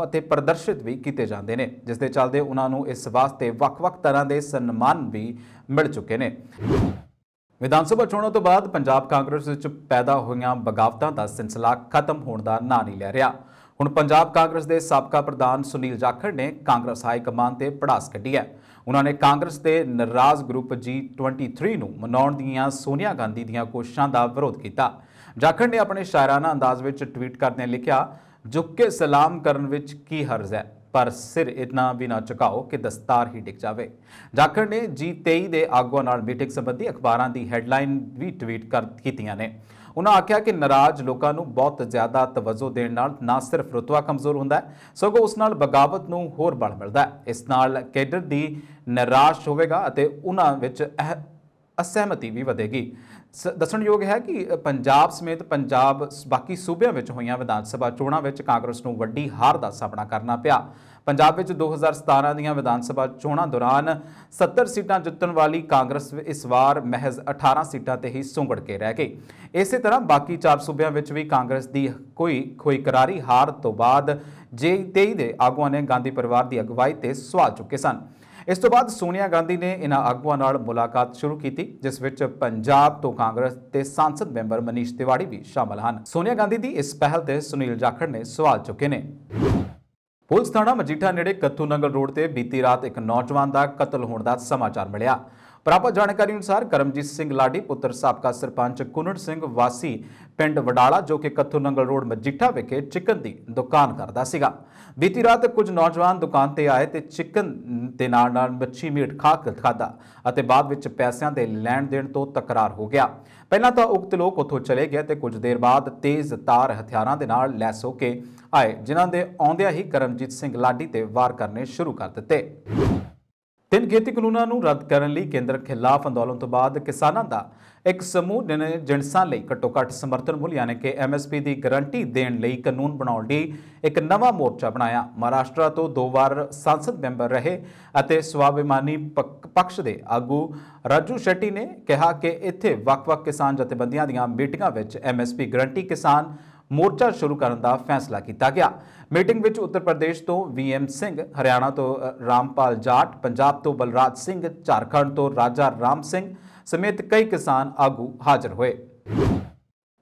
ਅਤੇ ਪ੍ਰਦਰਸ਼ਿਤ ਵੀ ਕੀਤੇ ਜਾਂਦੇ ਨੇ ਜਿਸ ਦੇ ਚੱਲਦੇ ਉਹਨਾਂ ਨੂੰ ਇਸ ਵਾਸਤੇ ਵੱਖ-ਵੱਖ ਤਰ੍ਹਾਂ ਦੇ ਸਨਮਾਨ ਵੀ ਮਿਲ ਚੁੱਕੇ ਨੇ ਵਿਧਾਨ ਸਭਾ ਚੋਣਾਂ ਤੋਂ ਬਾਅਦ ਪੰਜਾਬ ਕਾਂਗਰਸ ਵਿੱਚ ਪੈਦਾ ਹੋਈਆਂ ਬਗਾਵਤਾਂ ਦਾ ਸਿਲਸਿਲਾ ਖਤਮ ਹੋਣ ਦਾ ਨਾਂ ਨਹੀਂ ਲੈ ਰਿਹਾ ਹੁਣ ਪੰਜਾਬ ਕਾਂਗਰਸ ਦੇ ਸਾਬਕਾ ਪ੍ਰਧਾਨ ਸੁਨੀਲ ਜਾਖੜ ਨੇ ਕਾਂਗਰਸ ਹਾਈ ਕਮਾਨ ਤੇ ਪੜਾਸ ਕੱਢੀ ਹੈ ਉਹਨਾਂ ਨੇ ਕਾਂਗਰਸ ਦੇ ਨਰਾਜ਼ ਗਰੁੱਪ G23 ਨੂੰ ਮਨਾਉਣ ਦੀਆਂ ਸੋਨੀਆ ਗਾਂਧੀ ਦੀਆਂ ਕੋਸ਼ਿਸ਼ਾਂ ਦਾ ਵਿਰੋਧ ਕੀਤਾ ਜਾਖੜ ਨੇ ਆਪਣੇ ਸ਼ਾਇਰਾਨਾ ਅੰਦਾਜ਼ ਵਿੱਚ ਟਵੀਟ ਕਰਦੇ ਲਿਖਿਆ ਝੁੱਕ ਕੇ ਸਲਾਮ ਕਰਨ ਵਿੱਚ ਕੀ ਹਰਜ਼ ਹੈ ਪਰ ਸਿਰ ਇਤਨਾ ਵੀ ਨਾ ਝੁਕਾਓ ਕਿ ਦਸਤਾਰ ਹੀ ਡਿੱਗ ਜਾਵੇ ਜਾਖੜ ਨੇ G23 ਦੇ ਆਗੂਆਂ ਨਾਲ ਮੀਟਿੰਗ ਸੰਬੰਧੀ ਅਖਬਾਰਾਂ ਦੀ ਹੈਡਲਾਈਨ ਵੀ ਟਵੀਟ ਕਰ ਕੀਤੀਆਂ ਨੇ ਉਹਨਾਂ ਆਖਿਆ ਕਿ ਨਾਰਾਜ਼ ਲੋਕਾਂ ਨੂੰ ਬਹੁਤ ਜ਼ਿਆਦਾ ਤਵੱਜੋ ਦੇਣ ਨਾਲ ਨਾ ਸਿਰਫ ਰਤਵਾ ਕਮਜ਼ੋਰ ਹੁੰਦਾ ਹੈ ਸਗੋਂ ਉਸ ਨਾਲ ਬਗਾਵਤ ਨੂੰ ਹੋਰ ਬਲ ਮਿਲਦਾ ਹੈ ਇਸ ਨਾਲ ਕੈਡਰ ਦੀ ਨਿਰਾਸ਼ ਹੋਵੇਗਾ ਅਤੇ ਉਹਨਾਂ ਵਿੱਚ ਅਸਹਿਮਤੀ ਵੀ ਵਧੇਗੀ ਦੱਸਣਯੋਗ ਹੈ ਕਿ ਪੰਜਾਬ ਸਮੇਤ ਪੰਜਾਬ ਬਾਕੀ ਸੂਬਿਆਂ ਵਿੱਚ ਹੋਈਆਂ ਵਿਧਾਨ ਸਭਾ ਚੋਣਾਂ ਵਿੱਚ ਕਾਂਗਰਸ ਨੂੰ ਵੱਡੀ ਹਾਰ ਦਾ ਸਾਹਮਣਾ ਕਰਨਾ ਪਿਆ ਪੰਜਾਬ ਵਿੱਚ 2017 ਦੀਆਂ ਵਿਧਾਨ ਸਭਾ ਚੋਣਾਂ ਦੌਰਾਨ 70 ਸੀਟਾਂ ਜਿੱਤਣ ਵਾਲੀ ਕਾਂਗਰਸ ਇਸ ਵਾਰ ਮਹਿਜ਼ 18 ਸੀਟਾਂ ਤੇ ਹੀ ਸੁੰਗੜ ਕੇ ਰਹਿ ਗਈ ਇਸੇ ਤਰ੍ਹਾਂ ਬਾਕੀ 4 ਸੂਬਿਆਂ ਵਿੱਚ ਵੀ ਕਾਂਗਰਸ ਦੀ ਕੋਈ ਕੋਈ ਕਰਾਰੀ ਹਾਰ ਤੋਂ ਬਾਅਦ ਜੇ 23 ਦੇ ਆਗੂਆਂ ਨੇ ਗਾਂਧੀ ਪਰਿਵਾਰ ਦੀ ਅਗਵਾਈ ਤੇ ਸਵਾਲ ਚੁੱਕੇ ਸਨ ਇਸ ਤੋਂ ਬਾਅਦ ਸੋਨੀਆ ਗਾਂਧੀ ਨੇ ਇਹਨਾਂ ਆਗੂਆਂ ਨਾਲ ਮੁਲਾਕਾਤ ਸ਼ੁਰੂ ਕੀਤੀ ਜਿਸ ਵਿੱਚ ਪੰਜਾਬ ਤੋਂ ਕਾਂਗਰਸ ਤੇ ਸੰਸਦ ਮੈਂਬਰ ਮਨੀਸ਼ ਤਿਵਾੜੀ ਵੀ ਸ਼ਾਮਲ ਹਨ ਸੋਨੀਆ ਗਾਂਧੀ ਦੀ ਇਸ ਪਹਿਲ ਤੇ ਸੁਨੀਲ ਜਾਖੜ ਨੇ ਸਵਾਲ ਚੁੱਕੇ ਨੇ ਪੁਲਿਸ ਥਾਣਾ ਮਜੀਠਾ ਨੇੜੇ ਕੱਥੂ ਨੰਗਲ ਰੋਡ ਤੇ ਬੀਤੀ ਰਾਤ ਇੱਕ ਨੌਜਵਾਨ ਦਾ ਕਤਲ ਹੋਣ ਦਾ ਸਮਾਚਾਰ ਮਿਲਿਆ ਪ੍ਰਾਪਤ ਜਾਣਕਾਰੀ ਅਨੁਸਾਰ ਕਰਮਜੀਤ ਸਿੰਘ ਲਾਡੀ ਪੁੱਤਰ ਸਾਬਕਾ ਸਰਪੰਚ ਕੁਨੜ ਸਿੰਘ ਵਾਸੀ ਪਿੰਡ ਵਡਾਲਾ ਜੋ ਕਿ ਕੱਥੂ ਨੰਗਲ ਰੋਡ ਮਜੀਠਾ ਵਿਖੇ ਚਿਕਨ ਦੀ ਦੁਕਾਨ ਕਰਦਾ ਸੀਗਾ ਬੀਤੀ ਰਾਤ ਕੁਝ ਨੌਜਵਾਨ ਦੁਕਾਨ ਤੇ ਆਏ ਤੇ ਚਿਕਨ ਦੇ ਨਾਲ ਨਾਲ ਮੱਛੀ ਮੀਟ ਖਾ ਕੇ ਖਾਦਾ ਅਤੇ ਬਾਅਦ ਵਿੱਚ ਪੈਸਿਆਂ ਦੇ ਲੈਣ ਦੇਣ ਤੋਂ ਤਕਰਾਰ ਹੋ ਗਿਆ ਪਹਿਲਾਂ ਤਾਂ ਉਕਤ ਲੋਕ ਉੱਥੋਂ ਚਲੇ ਗਏ ਤੇ ਕੁਝ ਦੇਰ ਬਾਅਦ ਤੇਜ਼ ਤਾਰ ਹਥਿਆਰਾਂ ਦੇ ਨਾਲ ਲੈਸ ਹੋ ਕੇ ਆਏ ਜਿਨ੍ਹਾਂ ਦੇ ਆਉਂਦਿਆਂ ਹੀ ਕਰਮਜੀਤ ਸਿੰਘ ਲਾਡੀ ਤੇ ਵਾਰ ਕਰਨੇ ਸ਼ੁਰੂ ਕਰ ਦਿੱਤੇ ਤਿੰਨ ਖੇਤੀ ਕਾਨੂੰਨਾਂ ਨੂੰ ਰੱਦ ਕਰਨ ਲਈ ਕੇਂਦਰ ਖਿਲਾਫ ਅੰਦੋਲਨ ਤੋਂ ਬਾਅਦ ਕਿਸਾਨਾਂ ਦਾ ਇੱਕ ਸਮੂਹ ਨੇ ਜਿੰਸਾਂ ਲਈ ਘੱਟੋ-ਘੱਟ ਸਮਰਥਨ ਮੁੱਲ ਯਾਨੀ ਕਿ ਐਮਐਸਪੀ ਦੀ ਗਾਰੰਟੀ ਦੇਣ ਲਈ ਕਾਨੂੰਨ ਬਣਾਉਣ ਲਈ ਇੱਕ ਨਵਾਂ ਮੋਰਚਾ ਬਣਾਇਆ ਮਹਾਰਾਸ਼ਟਰ ਤੋਂ ਦੋ ਵਾਰ ਸੰਸਦ ਮੈਂਬਰ ਰਹੇ ਅਤੇ ਸਵਾਭਿਮਾਨੀ ਪੱਖ ਦੇ ਆਗੂ ਰਾਜੂ ਸ਼ੱਟੀ ਨੇ ਕਿਹਾ ਕਿ ਇੱਥੇ ਵੱਖ-ਵੱਖ ਕਿਸਾਨ ਜਥੇਬੰਦੀਆਂ ਦੀਆਂ ਮੀਟਿੰਗਾਂ ਵਿੱਚ ਐਮਐਸਪੀ ਗਾਰੰਟੀ ਕਿਸਾਨ ਮੋਰਚਾ ਸ਼ੁਰੂ ਕਰਨ ਦਾ ਫੈਸਲਾ ਕੀਤਾ ਗਿਆ ਮੀਟਿੰਗ ਵਿੱਚ ਉੱਤਰ ਪ੍ਰਦੇਸ਼ ਤੋਂ ਵੀਐਮ ਸਿੰਘ ਹਰਿਆਣਾ ਤੋਂ ਰਾਮਪਾਲ ਜਾਟ ਪੰਜਾਬ ਤੋਂ ਬਲਰਾਜ ਸਿੰਘ ਝਾਰਖੰਡ ਤੋਂ ਰਾਜਾ ਰਾਮ ਸਿੰਘ ਸਮੇਤ ਕਈ ਕਿਸਾਨ ਆਗੂ ਹਾਜ਼ਰ ਹੋਏ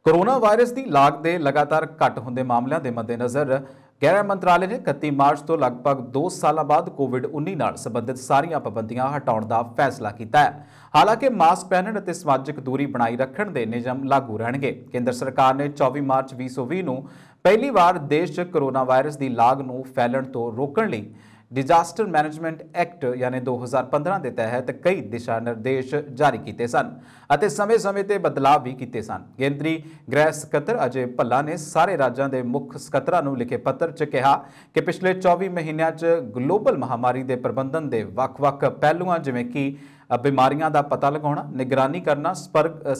ਕੋਰੋਨਾ ਵਾਇਰਸ ਦੀ ਲਾਗ ਦੇ ਲਗਾਤਾਰ ਘਟ ਹੁੰਦੇ ਮਾਮਲਿਆਂ ਦੇ ਮੱਦੇਨਜ਼ਰ ਗੈਰ ਮੰਤਰਾਲੇ ਨੇ 31 ਮਾਰਚ ਤੋਂ ਲਗਭਗ 2 ਸਾਲਾਂ ਬਾਅਦ ਕੋਵਿਡ-19 ਨਾਲ ਸੰਬੰਧਿਤ ਸਾਰੀਆਂ ਪਾਬੰਦੀਆਂ ਹਟਾਉਣ ਦਾ ਫੈਸਲਾ ਕੀਤਾ ਹੈ ਹਾਲਾਂਕਿ ਮਾਸਕ ਪਹਿਨਣ ਅਤੇ ਸਮਾਜਿਕ ਦੂਰੀ ਬਣਾਈ ਰੱਖਣ ਦੇ ਨਿਯਮ ਲਾਗੂ ਰਹਿਣਗੇ ਕੇਂਦਰ ਸਰਕਾਰ ਨੇ 24 ਮਾਰਚ 2020 ਨੂੰ ਪਹਿਲੀ ਵਾਰ ਦੇਸ਼ 'ਚ ਕੋਰੋਨਾ ਵਾਇਰਸ ਦੀ ਲਾਗ ਨੂੰ ਫੈਲਣ ਤੋਂ ਰੋਕਣ ਲਈ ਡਿਜ਼ਾਸਟਰ ਮੈਨੇਜਮੈਂਟ ਐਕਟ ਯਾਨੀ 2015 ਦੇ ਤਹਿਤ ਕਈ ਦਿਸ਼ਾ ਨਿਰਦੇਸ਼ ਜਾਰੀ ਕੀਤੇ ਸਨ ਅਤੇ ਸਮੇਂ-ਸਮੇਂ ਤੇ ਬਦਲਾਅ ਵੀ ਕੀਤੇ ਸਨ ਕੇਂਦਰੀ ਗ੍ਰਹਿ ਸਕੱਤਰ ਅਜੇ ਭੱਲਾ ਨੇ ਸਾਰੇ ਰਾਜਾਂ ਦੇ ਮੁੱਖ ਸਕੱਤਰਾਂ ਨੂੰ ਲਿਖੇ ਪੱਤਰ 'ਚ ਕਿਹਾ ਕਿ ਪਿਛਲੇ 24 ਮਹੀਨਿਆਂ 'ਚ ਗਲੋਬਲ ਮਹਾਮਾਰੀ ਦੇ ਪ੍ਰਬੰਧਨ ਦੇ ਵੱਖ-ਵੱਖ ਪਹਿਲੂਆਂ ਜਿਵੇਂ ਕਿ ਬਿਮਾਰੀਆਂ ਦਾ ਪਤਾ ਲਗਾਉਣਾ ਨਿਗਰਾਨੀ ਕਰਨਾ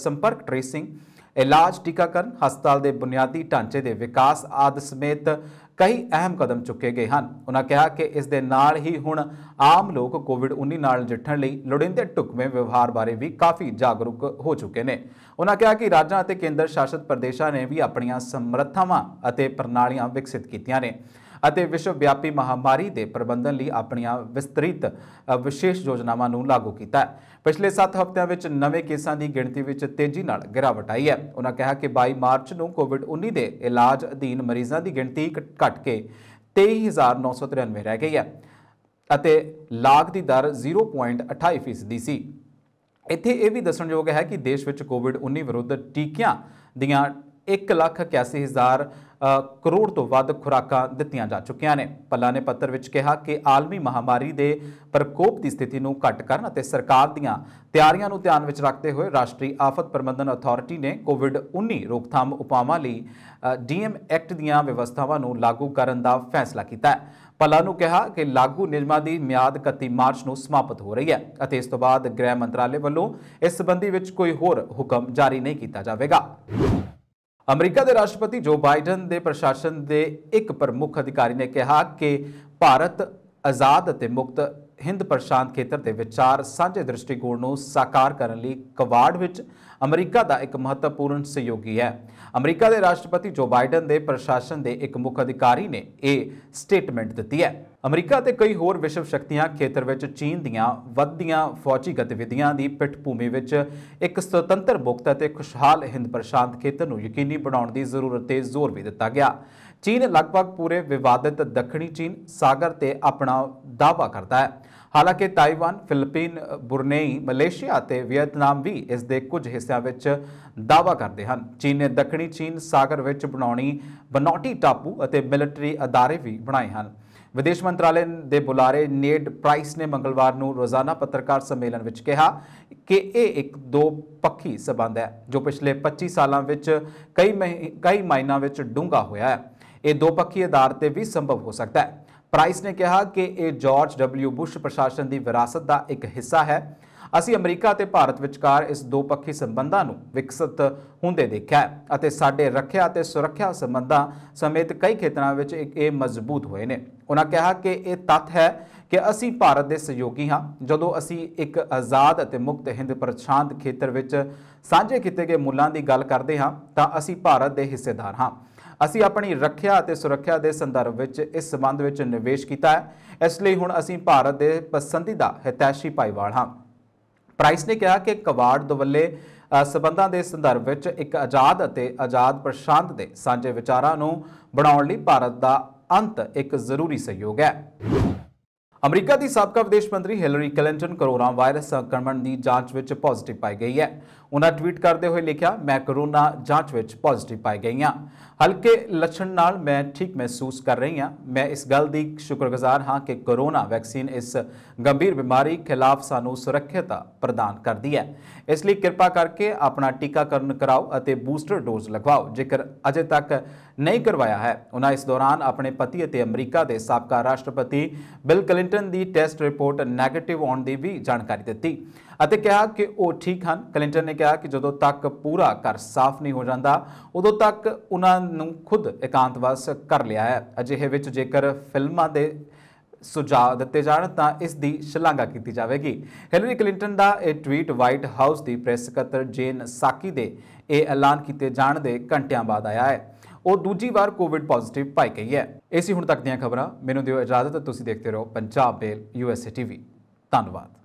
ਸੰਪਰਕ ਟ੍ਰੇਸਿੰਗ ਇਲਾਜ ਟੀਕਾਕਰਨ ਹਸਪਤਾਲ ਦੇ ਬੁਨਿਆਦੀ ਢਾਂਚੇ ਦੇ ਵਿਕਾਸ ਆਦਿ ਸਮੇਤ ਕਈ ਅਹਿਮ ਕਦਮ ਚੁੱਕੇ ਗਏ ਹਨ ਉਹਨਾਂ ਕਿਹਾ ਕਿ ਇਸ ਦੇ ਨਾਲ ਹੀ ਹੁਣ ਆਮ ਲੋਕ ਕੋਵਿਡ-19 ਨਾਲ ਨਜਿੱਠਣ ਲਈ ਲੋੜੀਂਦੇ ਟੁਕਵੇਂ ਵਿਵਹਾਰ ਬਾਰੇ ਵੀ ਕਾਫੀ ਜਾਗਰੂਕ ਹੋ ਚੁੱਕੇ ਨੇ ਉਹਨਾਂ ਕਿਹਾ ਕਿ ਰਾਜਾਂ ਅਤੇ ਕੇਂਦਰ ਸ਼ਾਸਿਤ ਪ੍ਰਦੇਸ਼ਾਂ ਨੇ ਵੀ ਆਪਣੀਆਂ ਸਮਰੱਥਾਵਾਂ ਅਤੇ ਪ੍ਰਣਾਲੀਆਂ ਵਿਕਸਿਤ ਕੀਤੀਆਂ ਨੇ ਅਤੇ ਵਿਸ਼ਵ ਵਿਆਪੀ ਮਹਾਮਾਰੀ ਦੇ ਪ੍ਰਬੰਧਨ ਲਈ ਆਪਣੀਆਂ ਵਿਸਤ੍ਰਿਤ ਵਿਸ਼ੇਸ਼ ਯੋਜਨਾਵਾਂ ਨੂੰ ਲਾਗੂ ਕੀਤਾ ਹੈ ਪਿਛਲੇ 7 ਹਫ਼ਤਿਆਂ ਵਿੱਚ ਨਵੇਂ ਕੇਸਾਂ ਦੀ ਗਿਣਤੀ ਵਿੱਚ ਤੇਜ਼ੀ ਨਾਲ ਗਿਰਾਵਟ ਆਈ ਹੈ ਉਹਨਾਂ ਕਿਹਾ ਕਿ 22 ਮਾਰਚ ਨੂੰ ਕੋਵਿਡ-19 ਦੇ ਇਲਾਜ ਅਧੀਨ ਮਰੀਜ਼ਾਂ ਦੀ ਗਿਣਤੀ ਘਟ ਕੇ 23993 ਰਹਿ ਗਈ ਹੈ ਅਤੇ ਲਾਗ ਦੀ ਦਰ 0.28% ਦੀ ਸੀ ਇੱਥੇ ਇਹ ਵੀ ਦੱਸਣਯੋਗ ਹੈ ਕਿ ਦੇਸ਼ ਵਿੱਚ ਕੋਵਿਡ-19 ਵਿਰੁੱਧ ਟੀਕਿਆਂ ਦੀਆਂ 1,81,000 ਕਰੋੜ ਤੋਂ ਵੱਧ ਖੁਰਾਕਾਂ ਦਿੱਤੀਆਂ ਜਾ ਚੁੱਕੀਆਂ ਨੇ ਪੱਲਾ ਨੇ ਪੱਤਰ ਵਿੱਚ ਕਿਹਾ ਕਿ ਆਲਮੀ ਮਹਾਮਾਰੀ ਦੇ ਪ੍ਰਕੋਪ ਦੀ ਸਥਿਤੀ ਨੂੰ ਘਟ ਕਰਨ ਅਤੇ ਸਰਕਾਰ ਦੀਆਂ ਤਿਆਰੀਆਂ ਨੂੰ ਧਿਆਨ ਵਿੱਚ ਰੱਖਦੇ ਹੋਏ ਰਾਸ਼ਟਰੀ ਆਫਤ ਪ੍ਰਬੰਧਨ ਅਥਾਰਟੀ ਨੇ ਕੋਵਿਡ-19 ਰੋਕਥਾਮ ਉਪਾਵਾਂ ਲਈ ਡੀਐਮ ਐਕਟ ਦੀਆਂ ਵਿਵਸਥਾਵਾਂ ਨੂੰ ਲਾਗੂ ਕਰਨ ਦਾ ਫੈਸਲਾ ਕੀਤਾ ਹੈ ਪੱਲਾ ਨੂੰ ਕਿਹਾ ਕਿ ਲਾਗੂ ਨਿਯਮਾਂ ਦੀ ਮਿਆਦ 31 ਮਾਰਚ ਨੂੰ ਸਮਾਪਤ ਹੋ ਰਹੀ ਹੈ ਅਤੇ ਇਸ ਤੋਂ ਬਾਅਦ ਗ੍ਰਹਿ ਮੰਤਰਾਲੇ ਵੱਲੋਂ ਇਸ ਸੰਬੰਧੀ ਵਿੱਚ ਕੋਈ ਹੋਰ ਹੁਕਮ ਜਾਰੀ ਨਹੀਂ ਕੀਤਾ ਜਾਵੇਗਾ ਅਮਰੀਕਾ ਦੇ ਰਾਸ਼ਟਰਪਤੀ ਜੋ ਬਾਈਡਨ ਦੇ ਪ੍ਰਸ਼ਾਸਨ ਦੇ ਇੱਕ ਪ੍ਰਮੁੱਖ ਅਧਿਕਾਰੀ ਨੇ ਕਿਹਾ ਕਿ ਭਾਰਤ ਆਜ਼ਾਦ ਅਤੇ ਮੁਕਤ ਹਿੰਦ ਪ੍ਰਸ਼ਾਂਤ ਖੇਤਰ ਦੇ ਵਿਚਾਰ ਸਾਂਝੇ ਦ੍ਰਿਸ਼ਟੀਕੋਣ ਨੂੰ ਸਾਕਾਰ ਕਰਨ ਲਈ ਕਵਾਡ ਵਿੱਚ ਅਮਰੀਕਾ ਦਾ ਇੱਕ ਮਹੱਤਵਪੂਰਨ ਸਹਿਯੋਗੀ ਹੈ ਅਮਰੀਕਾ ਦੇ ਰਾਸ਼ਟਰਪਤੀ ਜੋ ਬਾਈਡਨ ਦੇ ਪ੍ਰਸ਼ਾਸਨ ਦੇ ਇੱਕ ਮੁੱਖ ਅਧਿਕਾਰੀ ਨੇ ਇਹ ਸਟੇਟਮੈਂਟ ਦਿੱਤੀ ਹੈ ਅਮਰੀਕਾ ਤੇ ਕਈ ਹੋਰ ਵਿਸ਼ਵ ਸ਼ਕਤੀਆਂ ਖੇਤਰ ਵਿੱਚ ਚੀਨ ਦੀਆਂ ਵੱਧਦੀਆਂ ਫੌਜੀ ਗਤੀਵਿਧੀਆਂ ਦੀ ਪਿੱਠਭੂਮੀ ਵਿੱਚ ਇੱਕ ਸੁਤੰਤਰ ਮੁਕਤ ਅਤੇ ਖੁਸ਼ਹਾਲ ਹਿੰਦ ਪ੍ਰਸ਼ਾਂਤ ਖੇਤਰ ਨੂੰ ਯਕੀਨੀ ਬਣਾਉਣ ਦੀ ਜ਼ਰੂਰਤ ਤੇ ਜ਼ੋਰ ਵੀ ਦਿੱਤਾ ਗਿਆ ਚੀਨ ਲਗਭਗ ਪੂਰੇ ਵਿਵਾਦਿਤ ਦੱਖਣੀ ਚੀਨ ਸਾਗਰ ਤੇ ਆਪਣਾ ਦਾਅਵਾ ਕਰਦਾ ਹੈ ਹਾਲਾਂਕਿ ਤਾਈਵਾਨ ਫਿਲੀਪੀਨ ਬੁਰਨੇਈ ਮਲੇਸ਼ੀਆ ਅਤੇ ਵਿਅਤਨਾਮ ਵੀ ਇਸ ਦੇ ਕੁਝ ਹਿੱਸਿਆਂ ਵਿੱਚ ਦਾਅਵਾ ਕਰਦੇ ਹਨ ਚੀਨ ਨੇ ਦੱਖਣੀ ਚੀਨ ਸਾਗਰ ਵਿੱਚ ਬਣਾਉਣੀ ਬਨੌਟੀ ਟਾਪੂ ਅਤੇ ਮਿਲਟਰੀ ਅਦਾਰੇ ਵੀ ਬਣਾਏ ਹਨ ਵਿਦੇਸ਼ ਮੰਤਰਾਲੇ ਦੇ ਬੁਲਾਰੇ ਨੇਡ ਪ੍ਰਾਈਸ ਨੇ ਮੰਗਲਵਾਰ ਨੂੰ ਰੋਜ਼ਾਨਾ ਪੱਤਰਕਾਰ ਸੰਮੇਲਨ ਵਿੱਚ ਕਿਹਾ ਕਿ ਇਹ ਇੱਕ ਦੋ ਪੱਖੀ ਸਬੰਧ ਹੈ ਜੋ ਪਿਛਲੇ 25 ਸਾਲਾਂ ਵਿੱਚ ਕਈ ਕਈ ਮਾਇਨਾਂ ਵਿੱਚ ਡੂੰਘਾ ਹੋਇਆ ਹੈ ਇਹ ਦੋ ਪੱਖੀ ਆਧਾਰ ਤੇ ਵੀ ਸੰਭਵ ਹੋ ਸਕਦਾ ਹੈ ਪ੍ਰਾਈਸ ਨੇ ਕਿਹਾ ਕਿ ਇਹ ਜਾਰਜ ਡਬਲਯੂ ਬੁਸ਼ ਪ੍ਰਸ਼ਾਸਨ ਦੀ ਵਿਰਾਸਤ ਦਾ ਇੱਕ ਹਿੱਸਾ ਹੈ ਅਸੀਂ ਅਮਰੀਕਾ ਅਤੇ ਭਾਰਤ ਵਿਚਕਾਰ ਇਸ ਦੋਪੱਖੀ ਸੰਬੰਧਾਂ ਨੂੰ ਵਿਕਸਿਤ ਹੁੰਦੇ ਦੇਖਿਆ ਅਤੇ ਸਾਡੇ ਰੱਖਿਆ ਅਤੇ ਸੁਰੱਖਿਆ ਸੰਬੰਧਾਂ ਸਮੇਤ ਕਈ ਖੇਤਰਾਂ ਵਿੱਚ ਇਹ ਮਜ਼ਬੂਤ ਹੋਏ ਨੇ ਉਹਨਾਂ ਕਿਹਾ ਕਿ ਇਹ ਤੱਥ ਹੈ ਕਿ ਅਸੀਂ ਭਾਰਤ ਦੇ ਸਹਿਯੋਗੀ ਹਾਂ ਜਦੋਂ ਅਸੀਂ ਇੱਕ ਆਜ਼ਾਦ ਅਤੇ ਮੁਕਤ ਹਿੰਦ ਪ੍ਰਸ਼ਾਂਤ ਖੇਤਰ ਵਿੱਚ ਸਾਂਝੇ ਕੀਤੇ ਗਏ ਮੁੱਲਾਂ ਦੀ ਗੱਲ ਕਰਦੇ ਹਾਂ ਤਾਂ ਅਸੀਂ ਭਾਰਤ ਦੇ ਹਿੱਸੇਦਾਰ ਹਾਂ ਅਸੀਂ ਆਪਣੀ ਰੱਖਿਆ ਅਤੇ ਸੁਰੱਖਿਆ ਦੇ ਸੰਦਰਭ ਵਿੱਚ ਇਸ ਸਬੰਧ ਵਿੱਚ ਨਿਵੇਸ਼ ਕੀਤਾ ਹੈ ਇਸ ਲਈ ਹੁਣ ਅਸੀਂ ਭਾਰਤ ਦੇ ਪਸੰਦੀਦਾ ਹਿਤੈਸ਼ੀ ਭਾਈਵਾਲ ਹਾਂ ਪ੍ਰਾਈਸ ਨੇ ਕਿਹਾ ਕਿ ਕਵਾੜ ਦਵੱਲੇ ਸਬੰਧਾਂ ਦੇ ਸੰਦਰਭ ਵਿੱਚ ਇੱਕ ਆਜ਼ਾਦ ਅਤੇ ਆਜ਼ਾਦ ਪ੍ਰਸ਼ਾਂਤ ਦੇ ਸਾਂਝੇ ਵਿਚਾਰਾਂ ਨੂੰ ਬਣਾਉਣ ਲਈ ਭਾਰਤ ਦਾ ਅੰਤ ਇੱਕ ਜ਼ਰੂਰੀ ਸਹਿਯੋਗ ਹੈ ਅਮਰੀਕਾ ਦੀ ਸਾਬਕਾ ਵਿਦੇਸ਼ ਮੰਤਰੀ ਹਿਲਰੀ ਕਲਿੰਟਨ ਕਰੋਨਾ ਵਾਇਰਸ ਸੰਕਰਮਣ ਦੀ ਜਾਂਚ ਵਿੱਚ ਪੋਜ਼ਿਟਿਵ ਪਾਈ ਗਈ ਹੈ ਉਹਨਾਂ ਟਵੀਟ ਕਰਦੇ ਹੋਏ ਲਿਖਿਆ ਮੈਂ ਕਰੋਨਾ ਜਾਂਚ ਵਿੱਚ ਪੋਜ਼ਿਟਿਵ ਪਾਈ ਗਈ ਹਾਂ ਹਲਕੇ ਲੱਛਣ ਨਾਲ ਮੈਂ ਠੀਕ ਮਹਿਸੂਸ ਕਰ ਰਹੀ ਹਾਂ ਮੈਂ ਇਸ ਗੱਲ ਦੀ ਸ਼ੁਕਰਗੁਜ਼ਾਰ ਹਾਂ ਕਿ ਕਰੋਨਾ ਵੈਕਸੀਨ ਇਸ ਗੰਭੀਰ ਬਿਮਾਰੀ ਖਿਲਾਫ ਸਾਨੂੰ ਸੁਰੱਖਿਅਤਾ ਪ੍ਰਦਾਨ ਕਰਦੀ ਹੈ ਇਸ ਲਈ ਕਿਰਪਾ ਕਰਕੇ ਆਪਣਾ ਟੀਕਾਕਰਨ ਕਰਾਓ ਅਤੇ ਬੂਸਟਰ ਡੋਜ਼ ਲਗਵਾਓ ਜੇਕਰ ਅਜੇ ਤੱਕ ਨਹੀਂ ਕਰਵਾਇਆ ਹੈ ਉਹਨਾਂ ਇਸ ਦੌਰਾਨ ਆਪਣੇ ਪਤੀ ਅਤੇ ਅਮਰੀਕਾ ਦੇ ਸਾਬਕਾ ਰਾਸ਼ਟਰਪਤੀ ਬਿਲ ਕਲਿੰਟਨ ਦੀ ਟੈਸਟ ਰਿਪੋਰਟ ਨੈਗੇਟਿਵ ਆਉਣ ਦੀ ਵੀ ਜਾਣਕਾਰੀ ਦਿੱਤੀ ਅਤੇ ਕਿਹਾ ਕਿ ਉਹ ਠੀਕ ਹਨ ਕਲਿੰਟਨ ਨੇ ਕਿਹਾ ਕਿ ਜਦੋਂ ਤੱਕ ਪੂਰਾ ਘਰ ਸਾਫ਼ ਨਹੀਂ ਹੋ ਜਾਂਦਾ ਉਦੋਂ ਤੱਕ ਉਹਨਾਂ ਨੂੰ ਖੁਦ ਇਕਾਂਤਵਾਸ ਕਰ ਲਿਆ ਹੈ ਅਜਿਹੇ ਵਿੱਚ ਜੇਕਰ ਫਿਲਮਾਂ ਦੇ ਸੁਝਾਅ ਦਿੱਤੇ ਜਾਣ ਤਾਂ ਇਸ ਦੀ ਸ਼ਲਾਘਾ ਕੀਤੀ ਜਾਵੇਗੀ ਹਿਲਰੀ ਕਲਿੰਟਨ ਦਾ ਇਹ ਟਵੀਟ ਵਾਈਟ ਹਾਊਸ ਦੀ ਪ੍ਰੈਸ ਸਕੱਤਰ ਜੇਨ ਸਾਕੀ ਦੇ ਇਹ ਐਲਾਨ ਕੀਤੇ ਜਾਣ ਦੇ ਘੰਟਿਆਂ ਬਾਅਦ ਆਇਆ ਹੈ ਉਹ ਦੂਜੀ ਵਾਰ ਕੋਵਿਡ ਪੋਜ਼ਿਟਿਵ ਪਾਈ ਗਈ ਹੈ ਐਸੀ ਹੁਣ ਤੱਕ ਦੀਆਂ ਖਬਰਾਂ ਮੈਨੂੰ ਦਿਓ ਇਜਾਜ਼ਤ ਤੁਸੀਂ ਦੇਖਦੇ ਰਹੋ ਪੰਜਾਬ ਬੇਲ ਯੂਐਸਏ ਟੀਵੀ ਧੰਨਵਾਦ